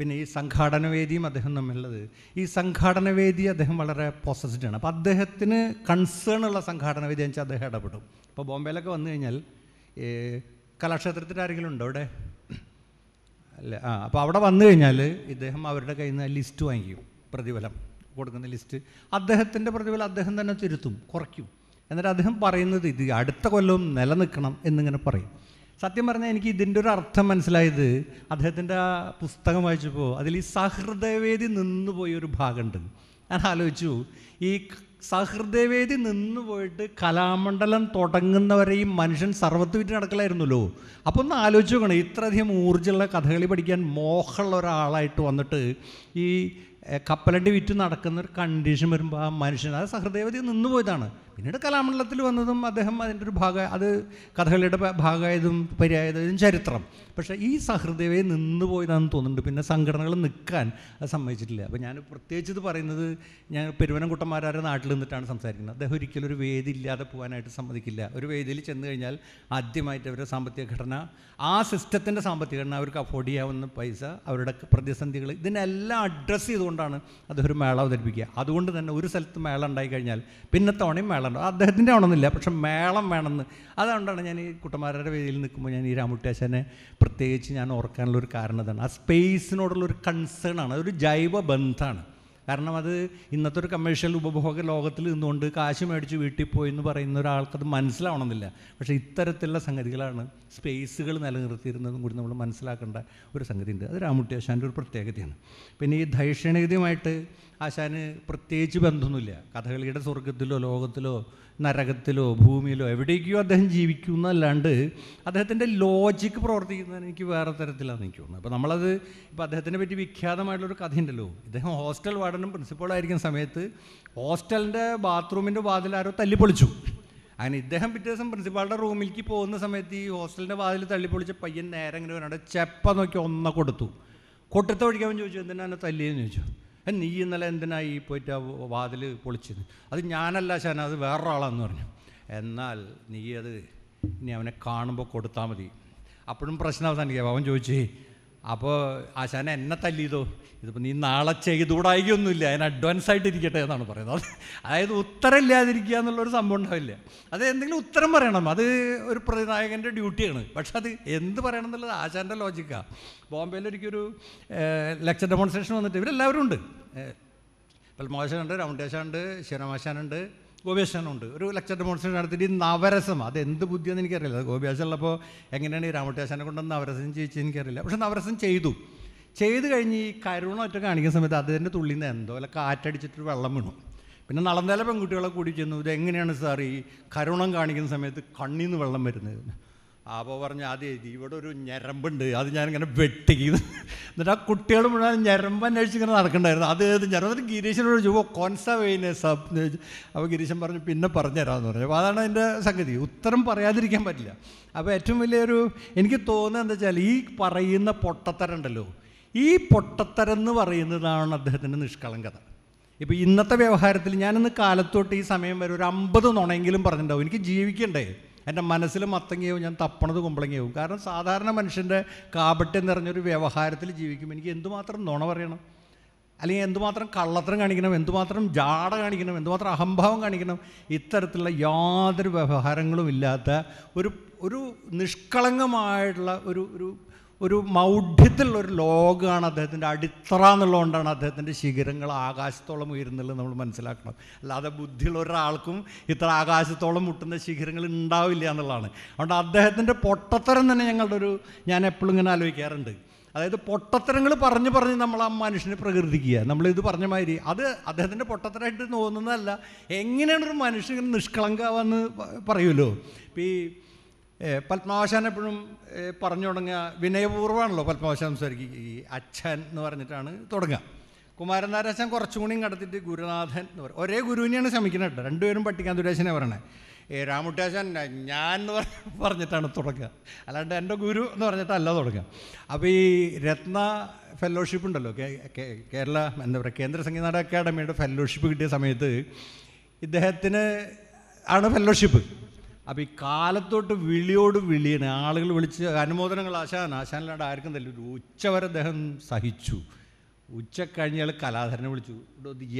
പിന്നെ ഈ സംഘാടനവേദിയും അദ്ദേഹം തമ്മിലുള്ളത് ഈ സംഘാടനവേദി അദ്ദേഹം വളരെ പോസസ്ഡ് ആണ് അപ്പോൾ അദ്ദേഹത്തിന് കൺസേൺ ഉള്ള സംഘാടനവേദി വെച്ചാൽ അദ്ദേഹം ഇടപെടും ഇപ്പോൾ ബോംബെയിലൊക്കെ വന്നു കഴിഞ്ഞാൽ കലാക്ഷേത്രത്തിൽ ആരെങ്കിലും ഉണ്ടോ അവിടെ അല്ല ആ അപ്പോൾ അവിടെ വന്നു കഴിഞ്ഞാൽ ഇദ്ദേഹം അവരുടെ കയ്യിൽ നിന്ന് ലിസ്റ്റ് വാങ്ങിക്കും പ്രതിഫലം കൊടുക്കുന്ന ലിസ്റ്റ് അദ്ദേഹത്തിൻ്റെ പ്രതിഫലം അദ്ദേഹം തന്നെ തിരുത്തും കുറയ്ക്കും എന്നിട്ട് അദ്ദേഹം പറയുന്നത് ഇത് അടുത്ത കൊല്ലവും നിലനിൽക്കണം എന്നിങ്ങനെ പറയും സത്യം പറഞ്ഞാൽ എനിക്ക് ഇതിൻ്റെ ഒരു അർത്ഥം മനസ്സിലായത് അദ്ദേഹത്തിൻ്റെ ആ പുസ്തകം വായിച്ചപ്പോൾ അതിൽ ഈ സഹൃദയവേദി നിന്നു പോയ ഒരു ഭാഗമുണ്ട് ഞാൻ ആലോചിച്ചു ഈ സഹൃദയവേദി നിന്നു പോയിട്ട് കലാമണ്ഡലം തുടങ്ങുന്നവരെയും ഈ മനുഷ്യൻ സർവത്ത് വിറ്റ് നടക്കലായിരുന്നല്ലോ അപ്പോൾ ഒന്ന് ആലോചിച്ച് നോക്കണം ഇത്രയധികം ഊർജ്ജമുള്ള കഥകളി പഠിക്കാൻ മോഹമുള്ള ഒരാളായിട്ട് വന്നിട്ട് ഈ കപ്പലണ്ടി വിറ്റ് നടക്കുന്ന ഒരു കണ്ടീഷൻ വരുമ്പോൾ ആ മനുഷ്യൻ അത് സഹൃദയവേദി നിന്നു പോയതാണ് പിന്നീട് കലാമണ്ഡലത്തിൽ വന്നതും അദ്ദേഹം അതിൻ്റെ ഒരു ഭാഗ അത് കഥകളിയുടെ ഭാഗമായതും പര്യായതും ചരിത്രം പക്ഷേ ഈ സഹൃദയവേ നിന്ന് പോയതാണെന്ന് തോന്നുന്നുണ്ട് പിന്നെ സംഘടനകൾ നിൽക്കാൻ അത് സമ്മതിച്ചിട്ടില്ല അപ്പോൾ ഞാൻ പ്രത്യേകിച്ച് ഇത് പറയുന്നത് ഞാൻ പെരുവനംകുട്ടന്മാരാരുടെ നാട്ടിൽ നിന്നിട്ടാണ് സംസാരിക്കുന്നത് അദ്ദേഹം ഒരിക്കലും ഒരു വേദി ഇല്ലാതെ പോകാനായിട്ട് സമ്മതിക്കില്ല ഒരു വേദിയിൽ ചെന്ന് കഴിഞ്ഞാൽ ആദ്യമായിട്ട് അവരുടെ സാമ്പത്തിക ഘടന ആ സിസ്റ്റത്തിൻ്റെ സാമ്പത്തിക ഘടന അവർക്ക് അഫോർഡ് ചെയ്യാവുന്ന പൈസ അവരുടെ പ്രതിസന്ധികൾ ഇതിനെല്ലാം അഡ്രസ്സ് ചെയ്തുകൊണ്ടാണ് അദ്ദേഹം ഒരു മേള അവതരിപ്പിക്കുക അതുകൊണ്ട് തന്നെ ഒരു സ്ഥലത്ത് മേള ഉണ്ടായി കഴിഞ്ഞാൽ പിന്നെ തവണയും മേള മേളമുണ്ട് അദ്ദേഹത്തിൻ്റെ ആവണമെന്നില്ല പക്ഷെ മേളം വേണമെന്ന് അതുകൊണ്ടാണ് ഞാൻ ഈ കുട്ടന്മാരുടെ വേദിയിൽ നിൽക്കുമ്പോൾ ഞാൻ ഈ രാമുട്ടേശനെ പ്രത്യേകിച്ച് ഞാൻ ഓർക്കാനുള്ളൊരു കാരണം ഇതാണ് ആ സ്പേസിനോടുള്ളൊരു കൺസേൺ ആണ് അതൊരു ജൈവ ബന്ധമാണ് കാരണം അത് ഇന്നത്തെ ഒരു കമേഴ്ഷ്യൽ ഉപഭോഗ ലോകത്തിൽ നിന്നുകൊണ്ട് കാശ് മേടിച്ച് വീട്ടിൽ പോയി എന്ന് പറയുന്ന ഒരാൾക്കത് മനസ്സിലാവണമെന്നില്ല പക്ഷേ ഇത്തരത്തിലുള്ള സംഗതികളാണ് സ്പേസുകൾ നിലനിർത്തിയിരുന്നതും കൂടി നമ്മൾ മനസ്സിലാക്കേണ്ട ഒരു സംഗതിയുണ്ട് അത് രാമുട്ടിയാശാൻ്റെ ഒരു പ്രത്യേകതയാണ് പിന്നെ ഈ ദൈക്ഷണികതയുമായിട്ട് ആശാന് പ്രത്യേകിച്ച് ബന്ധമൊന്നുമില്ല കഥകളിയുടെ സ്വർഗത്തിലോ ലോകത്തിലോ നരകത്തിലോ ഭൂമിയിലോ എവിടേക്കോ അദ്ദേഹം ജീവിക്കും എന്നല്ലാണ്ട് അദ്ദേഹത്തിൻ്റെ ലോജിക്ക് പ്രവർത്തിക്കുന്നതിന് എനിക്ക് വേറെ തരത്തിലാണ് എനിക്ക് തോന്നുന്നത് അപ്പോൾ നമ്മളത് ഇപ്പോൾ അദ്ദേഹത്തിനെ പറ്റി വിഖ്യാതമായിട്ടുള്ളൊരു കഥയുണ്ടല്ലോ ഇദ്ദേഹം ഹോസ്റ്റൽ വാർഡനും പ്രിൻസിപ്പളായിരിക്കുന്ന സമയത്ത് ഹോസ്റ്റലിൻ്റെ ബാത്റൂമിൻ്റെ വാതിൽ ആരോ തല്ലിപ്പൊളിച്ചു അങ്ങനെ ഇദ്ദേഹം പിറ്റേ ദിവസം പ്രിൻസിപ്പാളുടെ റൂമിലേക്ക് പോകുന്ന സമയത്ത് ഈ ഹോസ്റ്റലിൻ്റെ വാതിൽ തള്ളിപ്പൊളിച്ച പയ്യൻ നേരെ ഇങ്ങനെ വരാണ്ട് ചെപ്പ നോക്കി ഒന്ന കൊടുത്തു കൊടുത്ത ഒഴിക്കാൻ ചോദിച്ചു എന്തിനാണ് തല്ലിയെന്ന് ചോദിച്ചു നീ ഇന്നലെ എന്തിനായി പോയിട്ട് ആ വാതിൽ പൊളിച്ചത് അത് ഞാനല്ല ശാന അത് വേറൊരാളാന്ന് പറഞ്ഞു എന്നാൽ നീ അത് ഇനി അവനെ കാണുമ്പോൾ കൊടുത്താൽ മതി അപ്പോഴും പ്രശ്നം അവസാനിക്കുക അവൻ ചോദിച്ചേ അപ്പോൾ ശാന എന്നെ തല്ലിയതോ ഇതിപ്പോൾ നീ നാളെ ചെയ്തുകൂടായിക്കൊന്നുമില്ല അതിന് അഡ്വാൻസ് ആയിട്ട് ഇരിക്കട്ടെ എന്നാണ് പറയുന്നത് അതായത് ഉത്തരം ഇല്ലാതിരിക്കുക എന്നുള്ളൊരു സംഭവം ഉണ്ടാവില്ല അത് എന്തെങ്കിലും ഉത്തരം പറയണം അത് ഒരു പ്രതിനായകൻ്റെ ഡ്യൂട്ടിയാണ് പക്ഷെ അത് എന്ത് പറയണം എന്നുള്ളത് ആശാൻ്റെ ലോജിക്കാണ് ബോംബെയിൽ ഒരിക്കലൊരു ലെക്ചർ ഡെമോൺസ്ട്രേഷൻ വന്നിട്ട് ഇവരെല്ലാവരും ഉണ്ട് പൽമാശനുണ്ട് ഉണ്ട് ശിവനമാശാനുണ്ട് ഗോപിയാശാനുണ്ട് ഒരു ലെക്ചർ ഡെമോൺസ്ട്രേഷൻ നടത്തിയിട്ട് ഈ നവരസം അത് എന്ത് ബുദ്ധിയെന്ന് എനിക്കറിയില്ല അത് ഗോപിയാശനുള്ളപ്പോൾ എങ്ങനെയാണ് ഈ രാമട്ടേശാനെ കൊണ്ട് നവരസം ചെയ്യിച്ചത് എനിക്കറിയില്ല പക്ഷെ നവരസം ചെയ്തു ചെയ്ത് കഴിഞ്ഞ് ഈ കരുണ ഒറ്റ കാണിക്കുന്ന സമയത്ത് അതിൻ്റെ തുള്ളിൽ നിന്ന് എന്തോ അല്ല കാറ്റടിച്ചിട്ട് വെള്ളം വീണു പിന്നെ നളന്തല പെൺകുട്ടികളെ കൂടി ചെന്നു ഇത് എങ്ങനെയാണ് സാർ ഈ കരുണം കാണിക്കുന്ന സമയത്ത് കണ്ണിന്ന് വെള്ളം വരുന്നത് അപ്പോൾ പറഞ്ഞു അതെ ഇവിടെ ഒരു ഞരമ്പുണ്ട് അത് ഞാനിങ്ങനെ വെട്ടി എന്നിട്ട് ആ കുട്ടികൾ മുഴുവൻ ഞരമ്പ് അന്വേഷിച്ച് ഇങ്ങനെ നടക്കണ്ടായിരുന്നു അത് ഏത് ഞരമ്പ് എന്നിട്ട് ഗിരീശനോട് ചോദിച്ചു കോൺസാവൈനെ സബ് അപ്പോൾ ഗിരീശൻ പറഞ്ഞു പിന്നെ പറഞ്ഞുതരാമെന്ന് പറഞ്ഞു അപ്പോൾ അതാണ് അതിൻ്റെ സംഗതി ഉത്തരം പറയാതിരിക്കാൻ പറ്റില്ല അപ്പോൾ ഏറ്റവും വലിയൊരു എനിക്ക് തോന്നുന്നത് എന്താ വെച്ചാൽ ഈ പറയുന്ന പൊട്ടത്തരം ഉണ്ടല്ലോ ഈ പൊട്ടത്തരം എന്ന് പറയുന്നതാണ് അദ്ദേഹത്തിൻ്റെ നിഷ്കളങ്കത ഇപ്പോൾ ഇന്നത്തെ വ്യവഹാരത്തിൽ ഞാനിന്ന് കാലത്തോട്ട് ഈ സമയം വരെ ഒരു അമ്പത് നുണയെങ്കിലും പറഞ്ഞിട്ടുണ്ടാവും എനിക്ക് ജീവിക്കണ്ടേ എൻ്റെ മനസ്സിൽ മത്തങ്ങയാവും ഞാൻ തപ്പണത് കുമ്പളങ്ങയാവും കാരണം സാധാരണ മനുഷ്യൻ്റെ കാപട്ട്യം നിറഞ്ഞൊരു വ്യവഹാരത്തിൽ ജീവിക്കും എനിക്ക് എന്തുമാത്രം നുണ പറയണം അല്ലെങ്കിൽ എന്തുമാത്രം കള്ളത്തരം കാണിക്കണം എന്തുമാത്രം ജാട കാണിക്കണം എന്തുമാത്രം അഹംഭാവം കാണിക്കണം ഇത്തരത്തിലുള്ള യാതൊരു വ്യവഹാരങ്ങളും ഇല്ലാത്ത ഒരു ഒരു നിഷ്കളങ്കമായിട്ടുള്ള ഒരു ഒരു ഒരു മൗഢ്യത്തിലുള്ള ഒരു ലോകമാണ് അദ്ദേഹത്തിൻ്റെ അടിത്തറ എന്നുള്ളതുകൊണ്ടാണ് അദ്ദേഹത്തിൻ്റെ ശിഖരങ്ങൾ ആകാശത്തോളം ഉയരുന്നുള്ളത് നമ്മൾ മനസ്സിലാക്കണം അല്ലാതെ ബുദ്ധിയുള്ള ഒരാൾക്കും ഇത്ര ആകാശത്തോളം മുട്ടുന്ന ശിഖരങ്ങൾ ഉണ്ടാവില്ല എന്നുള്ളതാണ് അതുകൊണ്ട് അദ്ദേഹത്തിൻ്റെ പൊട്ടത്തരം തന്നെ ഞങ്ങളുടെ ഒരു ഞാൻ എപ്പോഴും ഇങ്ങനെ ആലോചിക്കാറുണ്ട് അതായത് പൊട്ടത്തരങ്ങൾ പറഞ്ഞ് പറഞ്ഞ് നമ്മൾ ആ മനുഷ്യനെ പ്രകീർത്തിക്കുക നമ്മളിത് പറഞ്ഞ മാതിരി അത് അദ്ദേഹത്തിൻ്റെ പൊട്ടത്തരമായിട്ട് തോന്നുന്നതല്ല എങ്ങനെയാണ് ഒരു മനുഷ്യൻ നിഷ്കളങ്കാവെന്ന് പറയുമല്ലോ ഇപ്പം ഈ പത്മാവശാൻ എപ്പോഴും പറഞ്ഞു തുടങ്ങുക വിനയപൂർവ്വമാണല്ലോ പത്മാവശാൻ സംസാരിക്കുക ഈ അച്ഛൻ എന്ന് പറഞ്ഞിട്ടാണ് തുടങ്ങുക കുമാരൻ നാരാശാൻ കുറച്ചും കൂടിയും കടത്തിട്ട് ഗുരുനാഥൻ എന്ന് പറയും ഒരേ ഗുരുവിനെയാണ് ശ്രമിക്കുന്നത് കേട്ടോ രണ്ടുപേരും ദുരേശനെ പറയണേ രാമുട്ടാശൻ ഞാൻ എന്ന് പറഞ്ഞിട്ടാണ് തുടങ്ങുക അല്ലാണ്ട് എൻ്റെ ഗുരു എന്ന് പറഞ്ഞിട്ടല്ല തുടങ്ങുക അപ്പോൾ ഈ രത്ന ഫെല്ലോഷിപ്പ് ഉണ്ടല്ലോ കേരള എന്താ പറയുക കേന്ദ്ര സംഗീതനാട അക്കാഡമിയുടെ ഫെല്ലോഷിപ്പ് കിട്ടിയ സമയത്ത് ഇദ്ദേഹത്തിന് ആണ് ഫെല്ലോഷിപ്പ് അപ്പോൾ ഈ കാലത്തോട്ട് വിളിയോട് വിളിയാണ് ആളുകൾ വിളിച്ച് അനുമോദനങ്ങൾ ആശാൻ ആശാനിലാണ്ട് ആർക്കും തല്ല ഒരു ഉച്ചവരെ അദ്ദേഹം സഹിച്ചു ഉച്ച കഴിഞ്ഞ കലാധരനെ വിളിച്ചു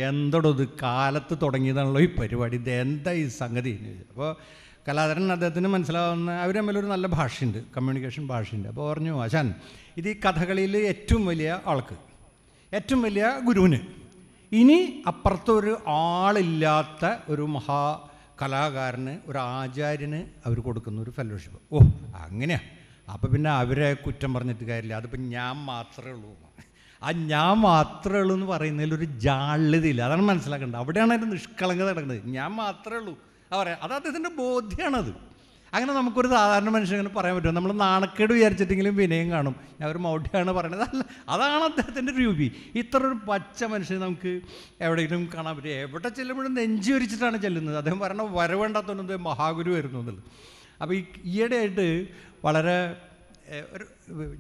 എന്തോടോ ഇത് കാലത്ത് തുടങ്ങിയതാണല്ലോ ഈ പരിപാടി ഇത് എന്താ ഈ സംഗതി അപ്പോൾ കലാധരൻ അദ്ദേഹത്തിന് മനസ്സിലാവുന്ന അവർ തമ്മിലൊരു നല്ല ഭാഷയുണ്ട് കമ്മ്യൂണിക്കേഷൻ ഭാഷയുണ്ട് അപ്പോൾ പറഞ്ഞു ആശാൻ ഇത് ഈ കഥകളിയിൽ ഏറ്റവും വലിയ ആൾക്ക് ഏറ്റവും വലിയ ഗുരുവിന് ഇനി അപ്പുറത്തൊരു ആളില്ലാത്ത ഒരു മഹാ കലാകാരന് ഒരു ആചാര്യന് അവർ കൊടുക്കുന്ന ഒരു ഫെലോഷിപ്പ് ഓ അങ്ങനെയാ അപ്പം പിന്നെ അവരെ കുറ്റം പറഞ്ഞിട്ട് കാര്യമില്ല അതിപ്പോൾ ഞാൻ മാത്രമേ ഉള്ളൂ ആ ഞാൻ മാത്രമേ ഉള്ളൂ എന്ന് പറയുന്നതിൽ ഒരു ജാള്യതയില്ല അതാണ് മനസ്സിലാക്കേണ്ടത് അവിടെയാണ് അതിൻ്റെ നിഷ്കളങ്കത നടക്കുന്നത് ഞാൻ മാത്രമേ ഉള്ളൂ ആ പറയാം അത് അദ്ദേഹത്തിൻ്റെ ബോധ്യമാണത് അങ്ങനെ നമുക്കൊരു സാധാരണ മനുഷ്യനെ പറയാൻ പറ്റും നമ്മൾ നാണക്കേട് വിചാരിച്ചിട്ടെങ്കിലും വിനയം കാണും ഞാൻ ഒരു മൗഢ്യമാണ് പറയുന്നത് അല്ല അതാണ് അദ്ദേഹത്തിൻ്റെ രൂപി ഇത്ര ഒരു പച്ച മനുഷ്യനെ നമുക്ക് എവിടെയെങ്കിലും കാണാൻ പറ്റും എവിടെ ചെല്ലുമ്പോഴും നെഞ്ചി ഒരിച്ചിട്ടാണ് ചെല്ലുന്നത് അദ്ദേഹം പറയണ വരവേണ്ടാത്തൊന്നും മഹാഗുരു വരുന്നു എന്നുള്ളത് അപ്പോൾ ഈ ഈയിടെയായിട്ട് വളരെ ഒരു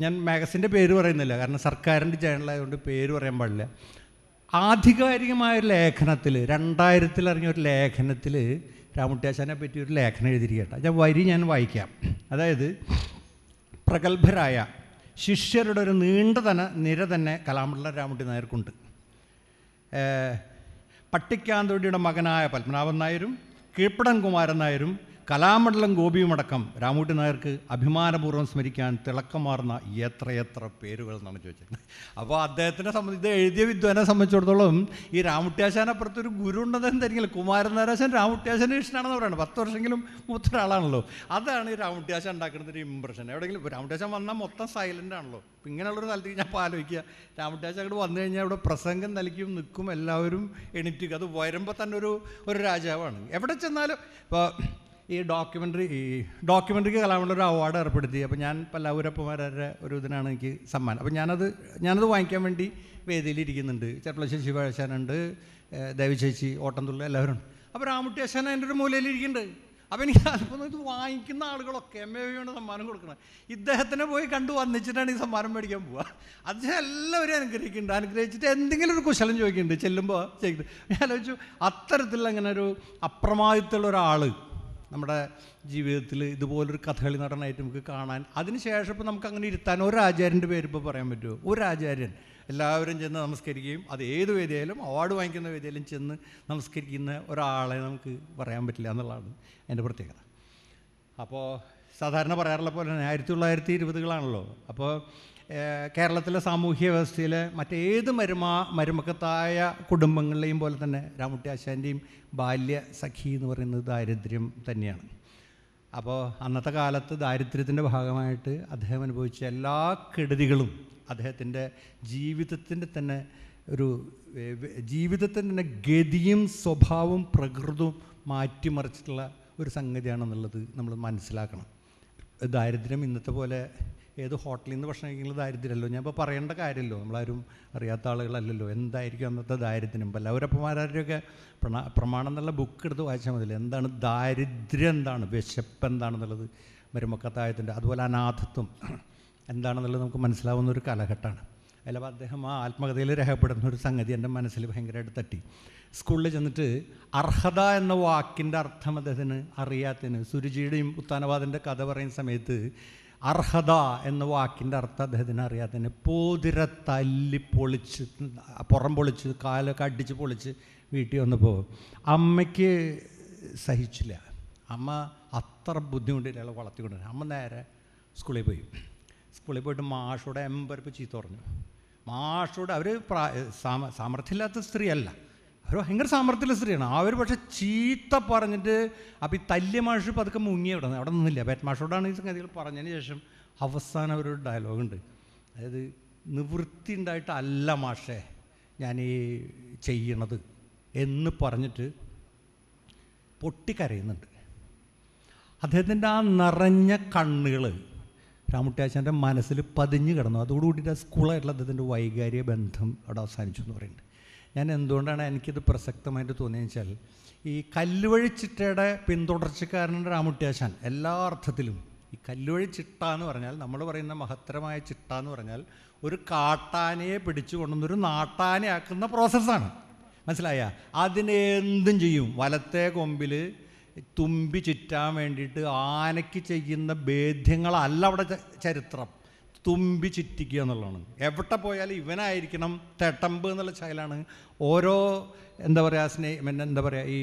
ഞാൻ മാഗസിൻ്റെ പേര് പറയുന്നില്ല കാരണം സർക്കാരിൻ്റെ ചാനലായതുകൊണ്ട് പേര് പറയാൻ പാടില്ല ആധികാരികമായ ഒരു ലേഖനത്തിൽ രണ്ടായിരത്തിൽ ഒരു ലേഖനത്തിൽ രാമുട്ടിയാശാനെ പറ്റി ഒരു ലേഖനം എഴുതിയിരിക്കട്ടെ ഞാൻ വരി ഞാൻ വായിക്കാം അതായത് പ്രഗത്ഭരായ ശിഷ്യരുടെ ഒരു നീണ്ട തന്നെ നിര തന്നെ കലാമണ്ഡല രാമുട്ടി നായർക്കുണ്ട് പട്ടിക്കാന്തോടിയുടെ മകനായ പത്മനാഭൻ നായരും കീഴ്പ്പടൻ കുമാരൻ നായരും കലാമണ്ഡലം ഗോപിയുമടക്കം രാമൂട്ടി നായർക്ക് അഭിമാനപൂർവ്വം സ്മരിക്കാൻ തിളക്കമാർന്ന എത്രയെത്ര പേരുകൾ എന്നാണ് ചോദിച്ചത് അപ്പോൾ അദ്ദേഹത്തിനെ സംബന്ധിച്ച് ഇത് എഴുതിയ വിദ്വാനെ സംബന്ധിച്ചിടത്തോളം ഈ രാമുട്ടിയാശാനപ്പുറത്ത് ഒരു ഗുരു ഉണ്ടെന്ന് തരികില്ല കുമാരനാരാശൻ നാരാശാൻ രാമുട്ടിയാശാൻ്റെ ഇഷ്ടമാണെന്ന് പറയുന്നത് പത്ത് വർഷമെങ്കിലും മൂത്തൊരാളാണല്ലോ അതാണ് ഈ രാമുട്ടിയാശാൻ ഉണ്ടാക്കുന്ന ഒരു ഇമ്പ്രഷൻ എവിടെയെങ്കിലും രാമുട്ടിയാശാൻ വന്നാൽ മൊത്തം സൈലൻ്റ് ആണല്ലോ ഇപ്പം ഇങ്ങനെയുള്ളൊരു സ്ഥലത്തേക്ക് ഞാൻ ഇപ്പോൾ ആലോചിക്കുക രാമുട്ടിയാശ അങ്ങോട്ട് വന്നു കഴിഞ്ഞാൽ ഇവിടെ പ്രസംഗം നൽകിയും നിൽക്കും എല്ലാവരും എണീറ്റുക അത് വരുമ്പോൾ തന്നെ ഒരു ഒരു രാജാവാണ് എവിടെ ചെന്നാലും ഇപ്പോൾ ഈ ഡോക്യുമെൻ്ററി ഈ ഡോക്യുമെൻ്ററിക്ക് കലാമണ്ഡലം ഒരു അവാർഡ് ഏർപ്പെടുത്തി അപ്പോൾ ഞാൻ പല്ലാവൂരപ്പമാരുടെ ഒരു ഇതിനാണ് എനിക്ക് സമ്മാനം അപ്പോൾ ഞാനത് ഞാനത് വാങ്ങിക്കാൻ വേണ്ടി വേദിയിൽ ഇരിക്കുന്നുണ്ട് ശിവശാനുണ്ട് ദേവിശേഷി ഓട്ടംതുള്ള എല്ലാവരും ഉണ്ട് അപ്പോൾ രാമുട്ടി അശാന എൻ്റെ ഒരു മൂലയിലിരിക്കുന്നുണ്ട് അപ്പോൾ എനിക്ക് അതിപ്പോൾ ഇത് വാങ്ങിക്കുന്ന ആളുകളൊക്കെ എം എ വിയാണ് സമ്മാനം കൊടുക്കുന്നത് ഇദ്ദേഹത്തിനെ പോയി കണ്ടു വന്നിച്ചിട്ടാണ് ഈ സമ്മാനം മേടിക്കാൻ പോവുക അത് എല്ലാവരും അനുഗ്രഹിക്കുന്നുണ്ട് അനുഗ്രഹിച്ചിട്ട് എന്തെങ്കിലും ഒരു കുശലം ചോദിക്കുന്നുണ്ട് ചെല്ലുമ്പോൾ ചോദിക്കുന്നത് ഞാൻ ആലോചിച്ചു അത്തരത്തിൽ അങ്ങനെ ഒരു അപ്രമാദിത്തമുള്ള ഒരാൾ നമ്മുടെ ജീവിതത്തിൽ ഇതുപോലൊരു കഥകളി നടനായിട്ട് നമുക്ക് കാണാൻ അതിനുശേഷം ഇപ്പോൾ നമുക്ക് അങ്ങനെ ഇരുത്താൻ ഒരു ആചാര്യൻ്റെ പേര് ഇപ്പോൾ പറയാൻ പറ്റുമോ ഒരു ആചാര്യൻ എല്ലാവരും ചെന്ന് നമസ്കരിക്കുകയും അത് ഏത് വേദിയായാലും അവാർഡ് വാങ്ങിക്കുന്ന വേദിയായാലും ചെന്ന് നമസ്കരിക്കുന്ന ഒരാളെ നമുക്ക് പറയാൻ പറ്റില്ല എന്നുള്ളതാണ് എൻ്റെ പ്രത്യേകത അപ്പോൾ സാധാരണ പറയാറുള്ള പോലെ തന്നെ ആയിരത്തി തൊള്ളായിരത്തി ഇരുപതുകളാണല്ലോ അപ്പോൾ കേരളത്തിലെ സാമൂഹ്യ വ്യവസ്ഥയിൽ മറ്റേത് മരുമാ മരുമക്കത്തായ കുടുംബങ്ങളിലെയും പോലെ തന്നെ രാമുട്ടി ആശാൻ്റെയും ബാല്യ സഖി എന്ന് പറയുന്നത് ദാരിദ്ര്യം തന്നെയാണ് അപ്പോൾ അന്നത്തെ കാലത്ത് ദാരിദ്ര്യത്തിൻ്റെ ഭാഗമായിട്ട് അദ്ദേഹം അനുഭവിച്ച എല്ലാ കെടുതികളും അദ്ദേഹത്തിൻ്റെ ജീവിതത്തിൻ്റെ തന്നെ ഒരു ജീവിതത്തിൻ്റെ തന്നെ ഗതിയും സ്വഭാവവും പ്രകൃതവും മാറ്റിമറിച്ചിട്ടുള്ള ഒരു സംഗതിയാണെന്നുള്ളത് നമ്മൾ മനസ്സിലാക്കണം ദാരിദ്ര്യം ഇന്നത്തെ പോലെ ഏത് ഹോട്ടലിൽ നിന്ന് ഭക്ഷണം കഴിക്കുന്നത് ദാരിദ്ര്യമല്ലോ ഞാൻ ഇപ്പോൾ പറയേണ്ട കാര്യമല്ലോ നമ്മളാരും അറിയാത്ത ആളുകളല്ലല്ലോ എന്തായിരിക്കും അന്നത്തെ ദാരിദ്ര്യം പല്ലവരപ്പന്മാരൊക്കെ പ്രണ പ്രമാണം എന്നുള്ള ബുക്ക് എടുത്ത് വായിച്ചാൽ മതി എന്താണ് ദാരിദ്ര്യം എന്താണ് വിശപ്പ് എന്താണെന്നുള്ളത് മരുമക്കത്തായത്തിൻ്റെ അതുപോലെ അനാഥത്വം എന്താണെന്നുള്ളത് നമുക്ക് മനസ്സിലാവുന്ന ഒരു കാലഘട്ടമാണ് അല്ലപ്പോൾ അദ്ദേഹം ആ ആത്മകഥയിൽ രേഖപ്പെടുന്ന ഒരു സംഗതി എൻ്റെ മനസ്സിൽ ഭയങ്കരമായിട്ട് തട്ടി സ്കൂളിൽ ചെന്നിട്ട് അർഹത എന്ന വാക്കിൻ്റെ അർത്ഥം അദ്ദേഹത്തിന് അറിയാത്തതിന് സുരുചിയുടെയും ഉത്താനവാദിൻ്റെ കഥ പറയുന്ന സമയത്ത് അർഹത എന്ന വാക്കിൻ്റെ അർത്ഥം അദ്ദേഹത്തിന് അറിയാത്തതിന് പോതിര തല്ലി പൊളിച്ച് പുറം പൊളിച്ച് കാലൊക്കെ അടിച്ച് പൊളിച്ച് വീട്ടിൽ വന്നപ്പോൾ അമ്മയ്ക്ക് സഹിച്ചില്ല അമ്മ അത്ര ബുദ്ധിമുട്ടില്ല വളർത്തിക്കൊണ്ടു അമ്മ നേരെ സ്കൂളിൽ പോയി സ്കൂളിൽ പോയിട്ട് മാഷോടെ എമ്പരപ്പ് ചീത്ത പറഞ്ഞു മാഷോടെ അവർ പ്രാ സാമർഥ്യമില്ലാത്ത സ്ത്രീയല്ല ഒരു ഭയങ്കര സാമർത്ഥ്യമുള്ള സ്ത്രീയാണ് ആ ഒരു പക്ഷെ ചീത്ത പറഞ്ഞിട്ട് അപ്പം ഈ തല്യ ഇപ്പം അതൊക്കെ മുങ്ങി അവിടെ അവിടെ നിന്നില്ല മാഷോടാണ് ഈ സംഗതികൾ പറഞ്ഞതിന് ശേഷം അവസാനം ഒരു ഡയലോഗുണ്ട് അതായത് നിവൃത്തി ഉണ്ടായിട്ടല്ല മാഷേ ഞാൻ ഈ ചെയ്യണത് എന്ന് പറഞ്ഞിട്ട് പൊട്ടിക്കരയുന്നുണ്ട് അദ്ദേഹത്തിൻ്റെ ആ നിറഞ്ഞ കണ്ണുകൾ രാമുട്ടിയാച്ചൻ്റെ മനസ്സിൽ പതിഞ്ഞു കിടന്നു അതോടുകൂടിയിട്ട് ആ സ്കൂളായിട്ടുള്ള അദ്ദേഹത്തിൻ്റെ വൈകാരിക ബന്ധം അവിടെ അവസാനിച്ചു എന്ന് പറയുന്നുണ്ട് ഞാൻ എന്തുകൊണ്ടാണ് എനിക്കിത് പ്രസക്തമായിട്ട് തോന്നിയെന്ന് വെച്ചാൽ ഈ കല്ലുവഴിച്ചിട്ടയുടെ പിന്തുടർച്ചക്കാരനാണ് രാമുട്ടിയാശാൻ എല്ലാ അർത്ഥത്തിലും ഈ കല്ലുവഴി ചിട്ട എന്ന് പറഞ്ഞാൽ നമ്മൾ പറയുന്ന മഹത്തരമായ ചിട്ട എന്ന് പറഞ്ഞാൽ ഒരു കാട്ടാനയെ പിടിച്ചു കൊണ്ടുവന്നൊരു നാട്ടാനയാക്കുന്ന പ്രോസസ്സാണ് മനസ്സിലായ അതിനെ ചെയ്യും വലത്തെ കൊമ്പിൽ തുമ്പി ചുറ്റാൻ വേണ്ടിയിട്ട് ആനയ്ക്ക് ചെയ്യുന്ന ഭേദ്യങ്ങളല്ല അവിടെ ചരിത്രം തുമ്പി ചിറ്റിക്കുക എന്നുള്ളതാണ് എവിടെ പോയാലും ഇവനായിരിക്കണം തെട്ടമ്പ് എന്നുള്ള ചായലാണ് ഓരോ എന്താ പറയുക സ്നേഹ എന്താ പറയുക ഈ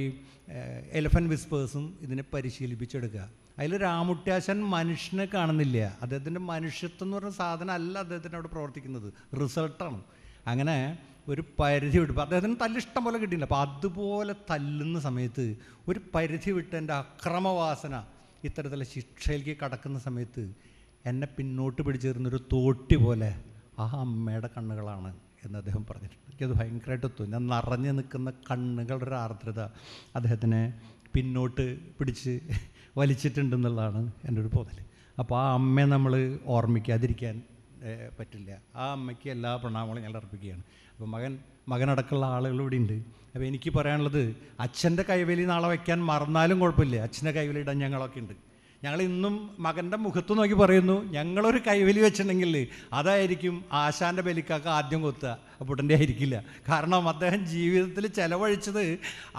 എലഫൻറ്റ് വിസ്പേഴ്സും ഇതിനെ പരിശീലിപ്പിച്ചെടുക്കുക അതിൽ രാമുട്ട്യാശൻ മനുഷ്യനെ കാണുന്നില്ല അദ്ദേഹത്തിൻ്റെ മനുഷ്യത്വം എന്ന് പറഞ്ഞ സാധനം അല്ല അദ്ദേഹത്തിൻ്റെ അവിടെ പ്രവർത്തിക്കുന്നത് റിസൾട്ടാണ് അങ്ങനെ ഒരു പരിധി വിട്ടു അദ്ദേഹത്തിന് തല്ലിഷ്ടം പോലെ കിട്ടിയില്ല അപ്പോൾ അതുപോലെ തല്ലുന്ന സമയത്ത് ഒരു പരിധി വിട്ട് എൻ്റെ അക്രമവാസന ഇത്തരത്തിലുള്ള ശിക്ഷയിലേക്ക് കടക്കുന്ന സമയത്ത് എന്നെ പിന്നോട്ട് പിടിച്ചിരുന്നൊരു തോട്ടി പോലെ ആ അമ്മയുടെ കണ്ണുകളാണ് എന്ന് അദ്ദേഹം പറഞ്ഞിട്ടുണ്ട് എനിക്കത് ഭയങ്കരമായിട്ട് തോന്നി ഞാൻ നിറഞ്ഞു നിൽക്കുന്ന കണ്ണുകളുടെ ഒരു ആർദ്രത അദ്ദേഹത്തിനെ പിന്നോട്ട് പിടിച്ച് വലിച്ചിട്ടുണ്ടെന്നുള്ളതാണ് എൻ്റെ ഒരു പോതൽ അപ്പോൾ ആ അമ്മയെ നമ്മൾ ഓർമ്മിക്കാതിരിക്കാൻ പറ്റില്ല ആ അമ്മയ്ക്ക് എല്ലാ പ്രണാമങ്ങളും ഞങ്ങൾ അർപ്പിക്കുകയാണ് അപ്പോൾ മകൻ മകനടക്കമുള്ള ആളുകൾ ഇവിടെ ഉണ്ട് അപ്പോൾ എനിക്ക് പറയാനുള്ളത് അച്ഛൻ്റെ കൈവലി നാളെ വയ്ക്കാൻ മറന്നാലും കുഴപ്പമില്ല അച്ഛൻ്റെ കൈവേലി ഇടാൻ ഞങ്ങളൊക്കെ ഉണ്ട് ഞങ്ങൾ ഇന്നും മകൻ്റെ മുഖത്ത് നോക്കി പറയുന്നു ഞങ്ങളൊരു കൈവലി വെച്ചിട്ടുണ്ടെങ്കിൽ അതായിരിക്കും ആശാൻ്റെ ബലിക്കാക്ക ആദ്യം കൊത്തുക അപ്പുട്ടൻ്റെ ആയിരിക്കില്ല കാരണം അദ്ദേഹം ജീവിതത്തിൽ ചെലവഴിച്ചത്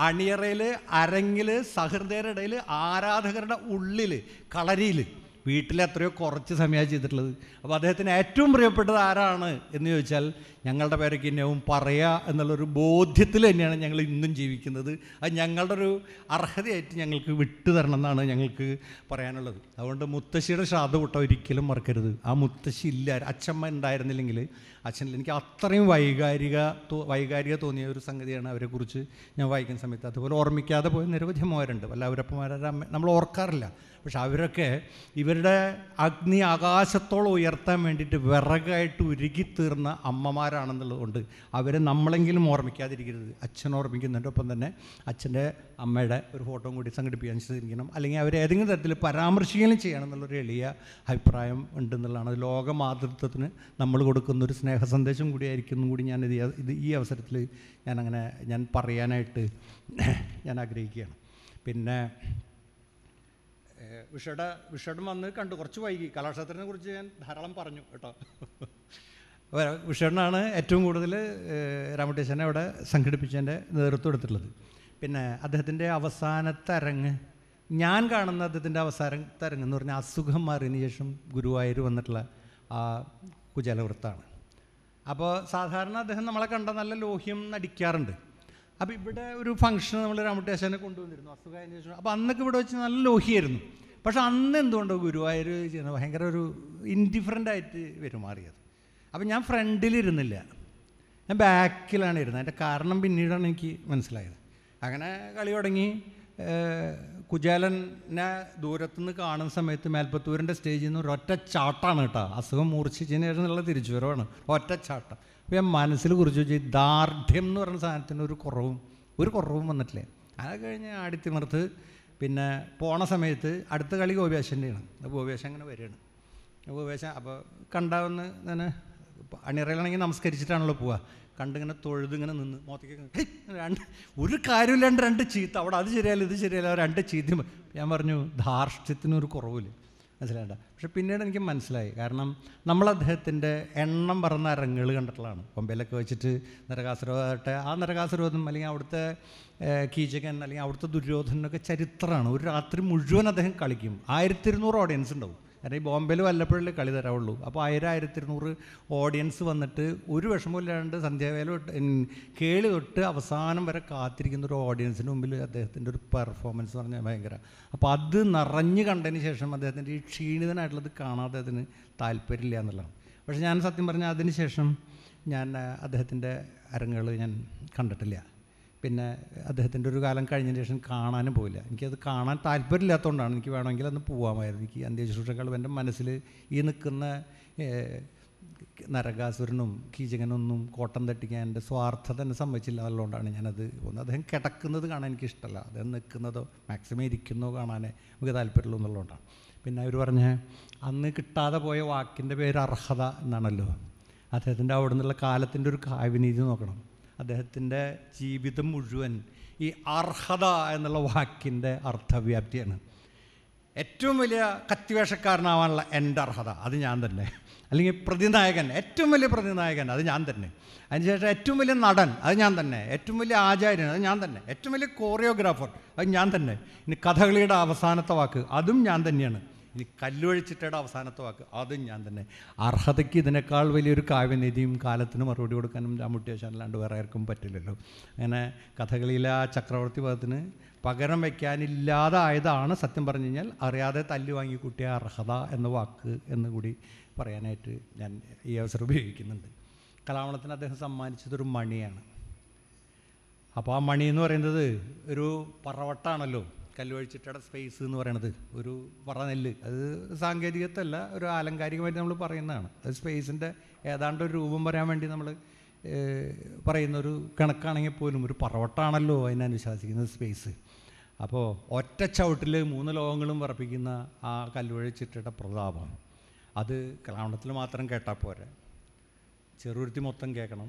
അണിയറയിൽ അരങ്ങിൽ സഹൃദയരുടെ ഇടയിൽ ആരാധകരുടെ ഉള്ളിൽ കളരിയിൽ വീട്ടിലെ എത്രയോ കുറച്ച് സമയമാണ് ചെയ്തിട്ടുള്ളത് അപ്പോൾ അദ്ദേഹത്തിന് ഏറ്റവും പ്രിയപ്പെട്ടത് ആരാണ് എന്ന് ചോദിച്ചാൽ ഞങ്ങളുടെ ഇന്നവും പറയാ എന്നുള്ളൊരു ബോധ്യത്തിൽ തന്നെയാണ് ഞങ്ങൾ ഇന്നും ജീവിക്കുന്നത് അത് ഞങ്ങളുടെ ഒരു അർഹതയായിട്ട് ഞങ്ങൾക്ക് വിട്ടു തരണം എന്നാണ് ഞങ്ങൾക്ക് പറയാനുള്ളത് അതുകൊണ്ട് മുത്തശ്ശിയുടെ ശ്രാദ്ധ കൂട്ടം ഒരിക്കലും മറക്കരുത് ആ മുത്തശ്ശി ഇല്ല അച്ഛമ്മ ഉണ്ടായിരുന്നില്ലെങ്കിൽ അച്ഛനിൽ എനിക്ക് അത്രയും വൈകാരിക വൈകാരിക തോന്നിയ ഒരു സംഗതിയാണ് അവരെക്കുറിച്ച് ഞാൻ വായിക്കുന്ന സമയത്ത് അതുപോലെ ഓർമ്മിക്കാതെ പോയ നിരവധി അമ്മമാരുണ്ട് വല്ല അവരപ്പന്മാരെ നമ്മൾ ഓർക്കാറില്ല പക്ഷെ അവരൊക്കെ ഇവരുടെ അഗ്നി ആകാശത്തോളം ഉയർത്താൻ വേണ്ടിയിട്ട് വിറകായിട്ട് ഉരുകിത്തീർന്ന അമ്മമാരാണെന്നുള്ളതുകൊണ്ട് അവരെ നമ്മളെങ്കിലും ഓർമ്മിക്കാതിരിക്കരുത് അച്ഛൻ ഓർമ്മിക്കുന്നുണ്ട് ഒപ്പം തന്നെ അച്ഛൻ്റെ അമ്മയുടെ ഒരു ഫോട്ടോ കൂടി സംഘടിപ്പിക്കാൻ ശ്രദ്ധിക്കണം അല്ലെങ്കിൽ അവരെ ഏതെങ്കിലും തരത്തിൽ പരാമർശിക്കുകയും ചെയ്യണം എന്നുള്ളൊരു എളിയ അഭിപ്രായം ഉണ്ടെന്നുള്ളതാണ് അത് ലോകമാതൃത്വത്തിന് നമ്മൾ കൊടുക്കുന്നൊരു സ്നേഹം സ്നേഹസന്ദേശം കൂടിയായിരിക്കും കൂടി ഞാൻ ഇത് ഇത് ഈ അവസരത്തിൽ ഞാനങ്ങനെ ഞാൻ പറയാനായിട്ട് ഞാൻ ആഗ്രഹിക്കുകയാണ് പിന്നെ വിഷയുടെ വിഷയുടെ വന്ന് കണ്ടു കുറച്ച് വൈകി കലാക്ഷേത്രത്തിനെ കുറിച്ച് ഞാൻ ധാരാളം പറഞ്ഞു കേട്ടോ വിഷണ്ണാണ് ഏറ്റവും കൂടുതൽ രാമകൃഷ്ണനെ അവിടെ സംഘടിപ്പിച്ചതിൻ്റെ നേതൃത്വം എടുത്തിട്ടുള്ളത് പിന്നെ അദ്ദേഹത്തിൻ്റെ അവസാനത്തെ അരങ്ങ് ഞാൻ കാണുന്ന അദ്ദേഹത്തിൻ്റെ അവസാനത്തെ അരങ്ങ് എന്ന് പറഞ്ഞാൽ അസുഖം മാറിയതിന് ശേഷം ഗുരുവായൂർ വന്നിട്ടുള്ള ആ കുചലവൃത്താണ് അപ്പോൾ സാധാരണ അദ്ദേഹം നമ്മളെ കണ്ട നല്ല ലോഹ്യം നടിക്കാറുണ്ട് അപ്പോൾ ഇവിടെ ഒരു ഫംഗ്ഷൻ നമ്മൾ രാമുട്ടേശനെ കൊണ്ടുവന്നിരുന്നു അസുഖം അപ്പോൾ അന്നൊക്കെ ഇവിടെ വെച്ച് നല്ല ലോഹിയായിരുന്നു പക്ഷെ അന്ന് എന്തുകൊണ്ടോ ഗുരുവായൂർ ചെയ്യുന്നത് ഭയങ്കര ഒരു ഇൻഡിഫറെൻ്റ് ആയിട്ട് പെരുമാറിയത് അപ്പം ഞാൻ ഫ്രണ്ടിലിരുന്നില്ല ഞാൻ ബാക്കിലാണ് ഇരുന്നത് അതിൻ്റെ കാരണം പിന്നീടാണ് എനിക്ക് മനസ്സിലായത് അങ്ങനെ കളി തുടങ്ങി ദൂരത്തു ദൂരത്തുനിന്ന് കാണുന്ന സമയത്ത് മേൽപ്പത്തൂരിൻ്റെ സ്റ്റേജിൽ നിന്ന് ഒരൊറ്റ ചാട്ടാണ് കേട്ടോ അസുഖം മൂർച്ഛിച്ചതിന് ശേഷം നല്ല തിരിച്ചുവരവാണ് ഒറ്റ ചാട്ട അപ്പോൾ ഞാൻ മനസ്സിൽ കുറിച്ച് വെച്ചാൽ ദാർഢ്യം എന്ന് പറയുന്ന സാധനത്തിന് ഒരു കുറവും ഒരു കുറവും വന്നിട്ടില്ലേ അത് കഴിഞ്ഞ് ആടിത്തിമർത്ത് പിന്നെ പോണ സമയത്ത് അടുത്ത കളി ഗോപേശൻ്റെയാണ് അപ്പോൾ ഗോപിയാശൻ അങ്ങനെ വരികയാണ് അപ്പോൾ അപ്പോൾ കണ്ടാവുന്ന അണിയറയിലാണെങ്കിൽ നമസ്കരിച്ചിട്ടാണല്ലോ പോവുക കണ്ടിങ്ങനെ തൊഴുതിങ്ങനെ നിന്ന് മോത്തേക്ക് രണ്ട് ഒരു കാര്യമില്ല രണ്ട് ചീത്ത അവിടെ അത് ശരിയല്ല ഇത് ശരിയല്ല രണ്ട് ചീത്ത ഞാൻ പറഞ്ഞു ധാർഷ്ട്യത്തിനൊരു കുറവില്ല മനസ്സിലാണ്ട പക്ഷെ പിന്നീട് എനിക്ക് മനസ്സിലായി കാരണം നമ്മൾ അദ്ദേഹത്തിൻ്റെ എണ്ണം പറഞ്ഞ അരങ്ങൾ കണ്ടിട്ടുള്ളതാണ് കൊമ്പയിലൊക്കെ വെച്ചിട്ട് നരകാസുരോധട്ടെ ആ നരകാസുരോധം അല്ലെങ്കിൽ അവിടുത്തെ കീചകൻ അല്ലെങ്കിൽ അവിടുത്തെ ദുര്യോധനൊക്കെ ചരിത്രമാണ് ഒരു രാത്രി മുഴുവൻ അദ്ദേഹം കളിക്കും ആയിരത്തി ഇരുന്നൂറ് ഓഡിയൻസ് ഉണ്ടാവും കാരണം ഈ ബോംബെയിൽ വല്ലപ്പോഴല്ലേ കളി തരാവുള്ളൂ അപ്പോൾ ആയിരം ആയിരത്തി ഇരുന്നൂറ് ഓഡിയൻസ് വന്നിട്ട് ഒരു വിഷമമില്ലാണ്ട് സന്ധ്യാവേല കേളി തൊട്ട് അവസാനം വരെ കാത്തിരിക്കുന്ന ഒരു ഓഡിയൻസിന് മുമ്പിൽ അദ്ദേഹത്തിൻ്റെ ഒരു പെർഫോമൻസ് പറഞ്ഞാൽ ഭയങ്കര അപ്പോൾ അത് നിറഞ്ഞു കണ്ടതിന് ശേഷം അദ്ദേഹത്തിൻ്റെ ഈ ക്ഷീണിതനായിട്ടുള്ളത് കാണാതെ അതിന് താല്പര്യമില്ല എന്നുള്ളതാണ് പക്ഷേ ഞാൻ സത്യം പറഞ്ഞാൽ അതിന് ശേഷം ഞാൻ അദ്ദേഹത്തിൻ്റെ അരങ്ങുകൾ ഞാൻ കണ്ടിട്ടില്ല പിന്നെ അദ്ദേഹത്തിൻ്റെ ഒരു കാലം കഴിഞ്ഞതിന് ശേഷം കാണാനും പോയില്ല എനിക്കത് കാണാൻ താല്പര്യമില്ലാത്തതുകൊണ്ടാണ് എനിക്ക് വേണമെങ്കിൽ അന്ന് പോവാമായിരുന്നു എനിക്ക് അന്ത്യശുശ്രൂഷകൾ എൻ്റെ മനസ്സിൽ ഈ നിൽക്കുന്ന നരകാസുരനും കീചകനൊന്നും കോട്ടം തട്ടിക്കാൻ എൻ്റെ സ്വാർത്ഥ തന്നെ സംഭവിച്ചില്ലാതുകൊണ്ടാണ് ഞാനത് ഒന്ന് അദ്ദേഹം കിടക്കുന്നത് കാണാൻ എനിക്കിഷ്ടമല്ല അദ്ദേഹം നിൽക്കുന്നതോ മാക്സിമം ഇരിക്കുന്നതോ കാണാനേ നമുക്ക് താല്പര്യമുള്ളൂ എന്നുള്ളതുകൊണ്ടാണ് പിന്നെ അവർ പറഞ്ഞ അന്ന് കിട്ടാതെ പോയ വാക്കിൻ്റെ പേര് അർഹത എന്നാണല്ലോ അദ്ദേഹത്തിൻ്റെ അവിടെ നിന്നുള്ള കാലത്തിൻ്റെ ഒരു കാവ്യനീതി നോക്കണം അദ്ദേഹത്തിൻ്റെ ജീവിതം മുഴുവൻ ഈ അർഹത എന്നുള്ള വാക്കിൻ്റെ അർത്ഥവ്യാപ്തിയാണ് ഏറ്റവും വലിയ കത്തിവേഷക്കാരനാവാനുള്ള എൻ്റെ അർഹത അത് ഞാൻ തന്നെ അല്ലെങ്കിൽ പ്രതിനായകൻ ഏറ്റവും വലിയ പ്രതിനായകൻ അത് ഞാൻ തന്നെ അതിനുശേഷം ഏറ്റവും വലിയ നടൻ അത് ഞാൻ തന്നെ ഏറ്റവും വലിയ ആചാര്യൻ അത് ഞാൻ തന്നെ ഏറ്റവും വലിയ കോറിയോഗ്രാഫർ അത് ഞാൻ തന്നെ ഇനി കഥകളിയുടെ അവസാനത്തെ വാക്ക് അതും ഞാൻ തന്നെയാണ് നീ കല്ലൊഴിച്ചിട്ടേടെ അവസാനത്തെ വാക്ക് അത് ഞാൻ തന്നെ അർഹതയ്ക്ക് ഇതിനേക്കാൾ വലിയൊരു കാവ്യനിധിയും കാലത്തിന് മറുപടി കൊടുക്കാനും രാമുട്ടിയാശാനല്ലാണ്ട് വേറെ ആർക്കും പറ്റില്ലല്ലോ അങ്ങനെ കഥകളിയിലെ ആ ചക്രവർത്തി പദത്തിന് പകരം വയ്ക്കാനില്ലാതായതാണ് സത്യം പറഞ്ഞു കഴിഞ്ഞാൽ അറിയാതെ തല്ലു വാങ്ങിക്കൂട്ടിയ അർഹത എന്ന വാക്ക് എന്ന് കൂടി പറയാനായിട്ട് ഞാൻ ഈ അവസരം ഉപയോഗിക്കുന്നുണ്ട് കലാമണത്തിന് അദ്ദേഹം സമ്മാനിച്ചതൊരു മണിയാണ് അപ്പോൾ ആ മണി എന്ന് പറയുന്നത് ഒരു പറവട്ടാണല്ലോ കല്ലുവഴിച്ചിട്ടട സ്പേസ് എന്ന് പറയണത് ഒരു വറനെല്ല് അത് സാങ്കേതികത്തല്ല ഒരു ആലങ്കാരികമായിട്ട് നമ്മൾ പറയുന്നതാണ് അത് സ്പേസിൻ്റെ ഏതാണ്ട് ഒരു രൂപം പറയാൻ വേണ്ടി നമ്മൾ പറയുന്ന ഒരു കണക്കാണെങ്കിൽ പോലും ഒരു പറവട്ടാണല്ലോ അതിനെ അനുശാസിക്കുന്നത് സ്പേസ് അപ്പോൾ ഒറ്റ ചവിട്ടിൽ മൂന്ന് ലോകങ്ങളും പറപ്പിക്കുന്ന ആ കല്ലുവഴിച്ചിട്ടയുടെ പ്രതാപം അത് കലാവണത്തിൽ മാത്രം കേട്ടാൽ പോരെ ചെറുരുത്തി മൊത്തം കേൾക്കണം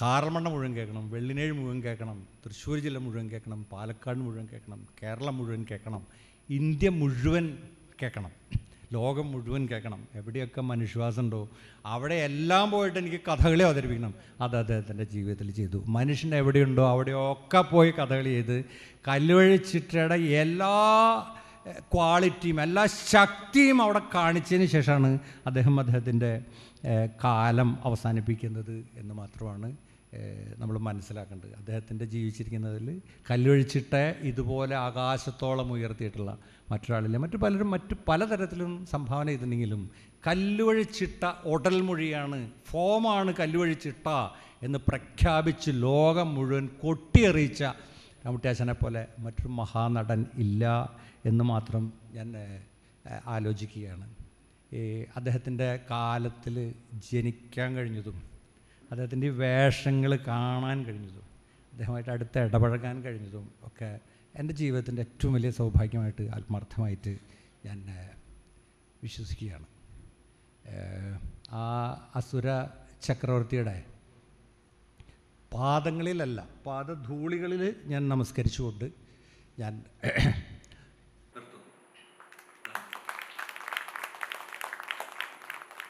കാറൽമണ്ണ മുഴുവൻ കേൾക്കണം വെള്ളിനേഴ് മുഴുവൻ കേൾക്കണം തൃശ്ശൂർ ജില്ല മുഴുവൻ കേൾക്കണം പാലക്കാട് മുഴുവൻ കേൾക്കണം കേരളം മുഴുവൻ കേൾക്കണം ഇന്ത്യ മുഴുവൻ കേൾക്കണം ലോകം മുഴുവൻ കേൾക്കണം എവിടെയൊക്കെ മനുഷ്യവാസമുണ്ടോ അവിടെ എല്ലാം പോയിട്ട് എനിക്ക് കഥകളി അവതരിപ്പിക്കണം അത് അദ്ദേഹത്തിൻ്റെ ജീവിതത്തിൽ ചെയ്തു മനുഷ്യൻ എവിടെയുണ്ടോ അവിടെയൊക്കെ പോയി കഥകളി ചെയ്ത് കല്ലുവഴി ചിട്ടയുടെ എല്ലാ ക്വാളിറ്റിയും എല്ലാ ശക്തിയും അവിടെ കാണിച്ചതിന് ശേഷമാണ് അദ്ദേഹം അദ്ദേഹത്തിൻ്റെ കാലം അവസാനിപ്പിക്കുന്നത് എന്ന് മാത്രമാണ് നമ്മൾ മനസ്സിലാക്കേണ്ടത് അദ്ദേഹത്തിൻ്റെ ജീവിച്ചിരിക്കുന്നതിൽ കല്ലൊഴിച്ചിട്ട് ഇതുപോലെ ആകാശത്തോളം ഉയർത്തിയിട്ടുള്ള മറ്റൊരാളില്ല മറ്റു പലരും മറ്റു പലതരത്തിലും സംഭാവന ചെയ്തിട്ടുണ്ടെങ്കിലും കല്ലുവഴിച്ചിട്ട ഉടൽമൊഴിയാണ് ഫോമാണ് കല്ലുവഴിച്ചിട്ട എന്ന് പ്രഖ്യാപിച്ച് ലോകം മുഴുവൻ കൊട്ടിയെറിയിച്ച രാമുട്ടിയാശനെ പോലെ മറ്റൊരു മഹാനടൻ ഇല്ല എന്ന് മാത്രം ഞാൻ ആലോചിക്കുകയാണ് ഈ അദ്ദേഹത്തിൻ്റെ കാലത്തിൽ ജനിക്കാൻ കഴിഞ്ഞതും അദ്ദേഹത്തിൻ്റെ വേഷങ്ങൾ കാണാൻ കഴിഞ്ഞതും അദ്ദേഹമായിട്ട് അടുത്ത് ഇടപഴകാൻ കഴിഞ്ഞതും ഒക്കെ എൻ്റെ ജീവിതത്തിൻ്റെ ഏറ്റവും വലിയ സൗഭാഗ്യമായിട്ട് ആത്മാർത്ഥമായിട്ട് ഞാൻ വിശ്വസിക്കുകയാണ് ആ അസുര ചക്രവർത്തിയുടെ പാദങ്ങളിലല്ല പാദധൂളികളിൽ ഞാൻ നമസ്കരിച്ചുകൊണ്ട് ഞാൻ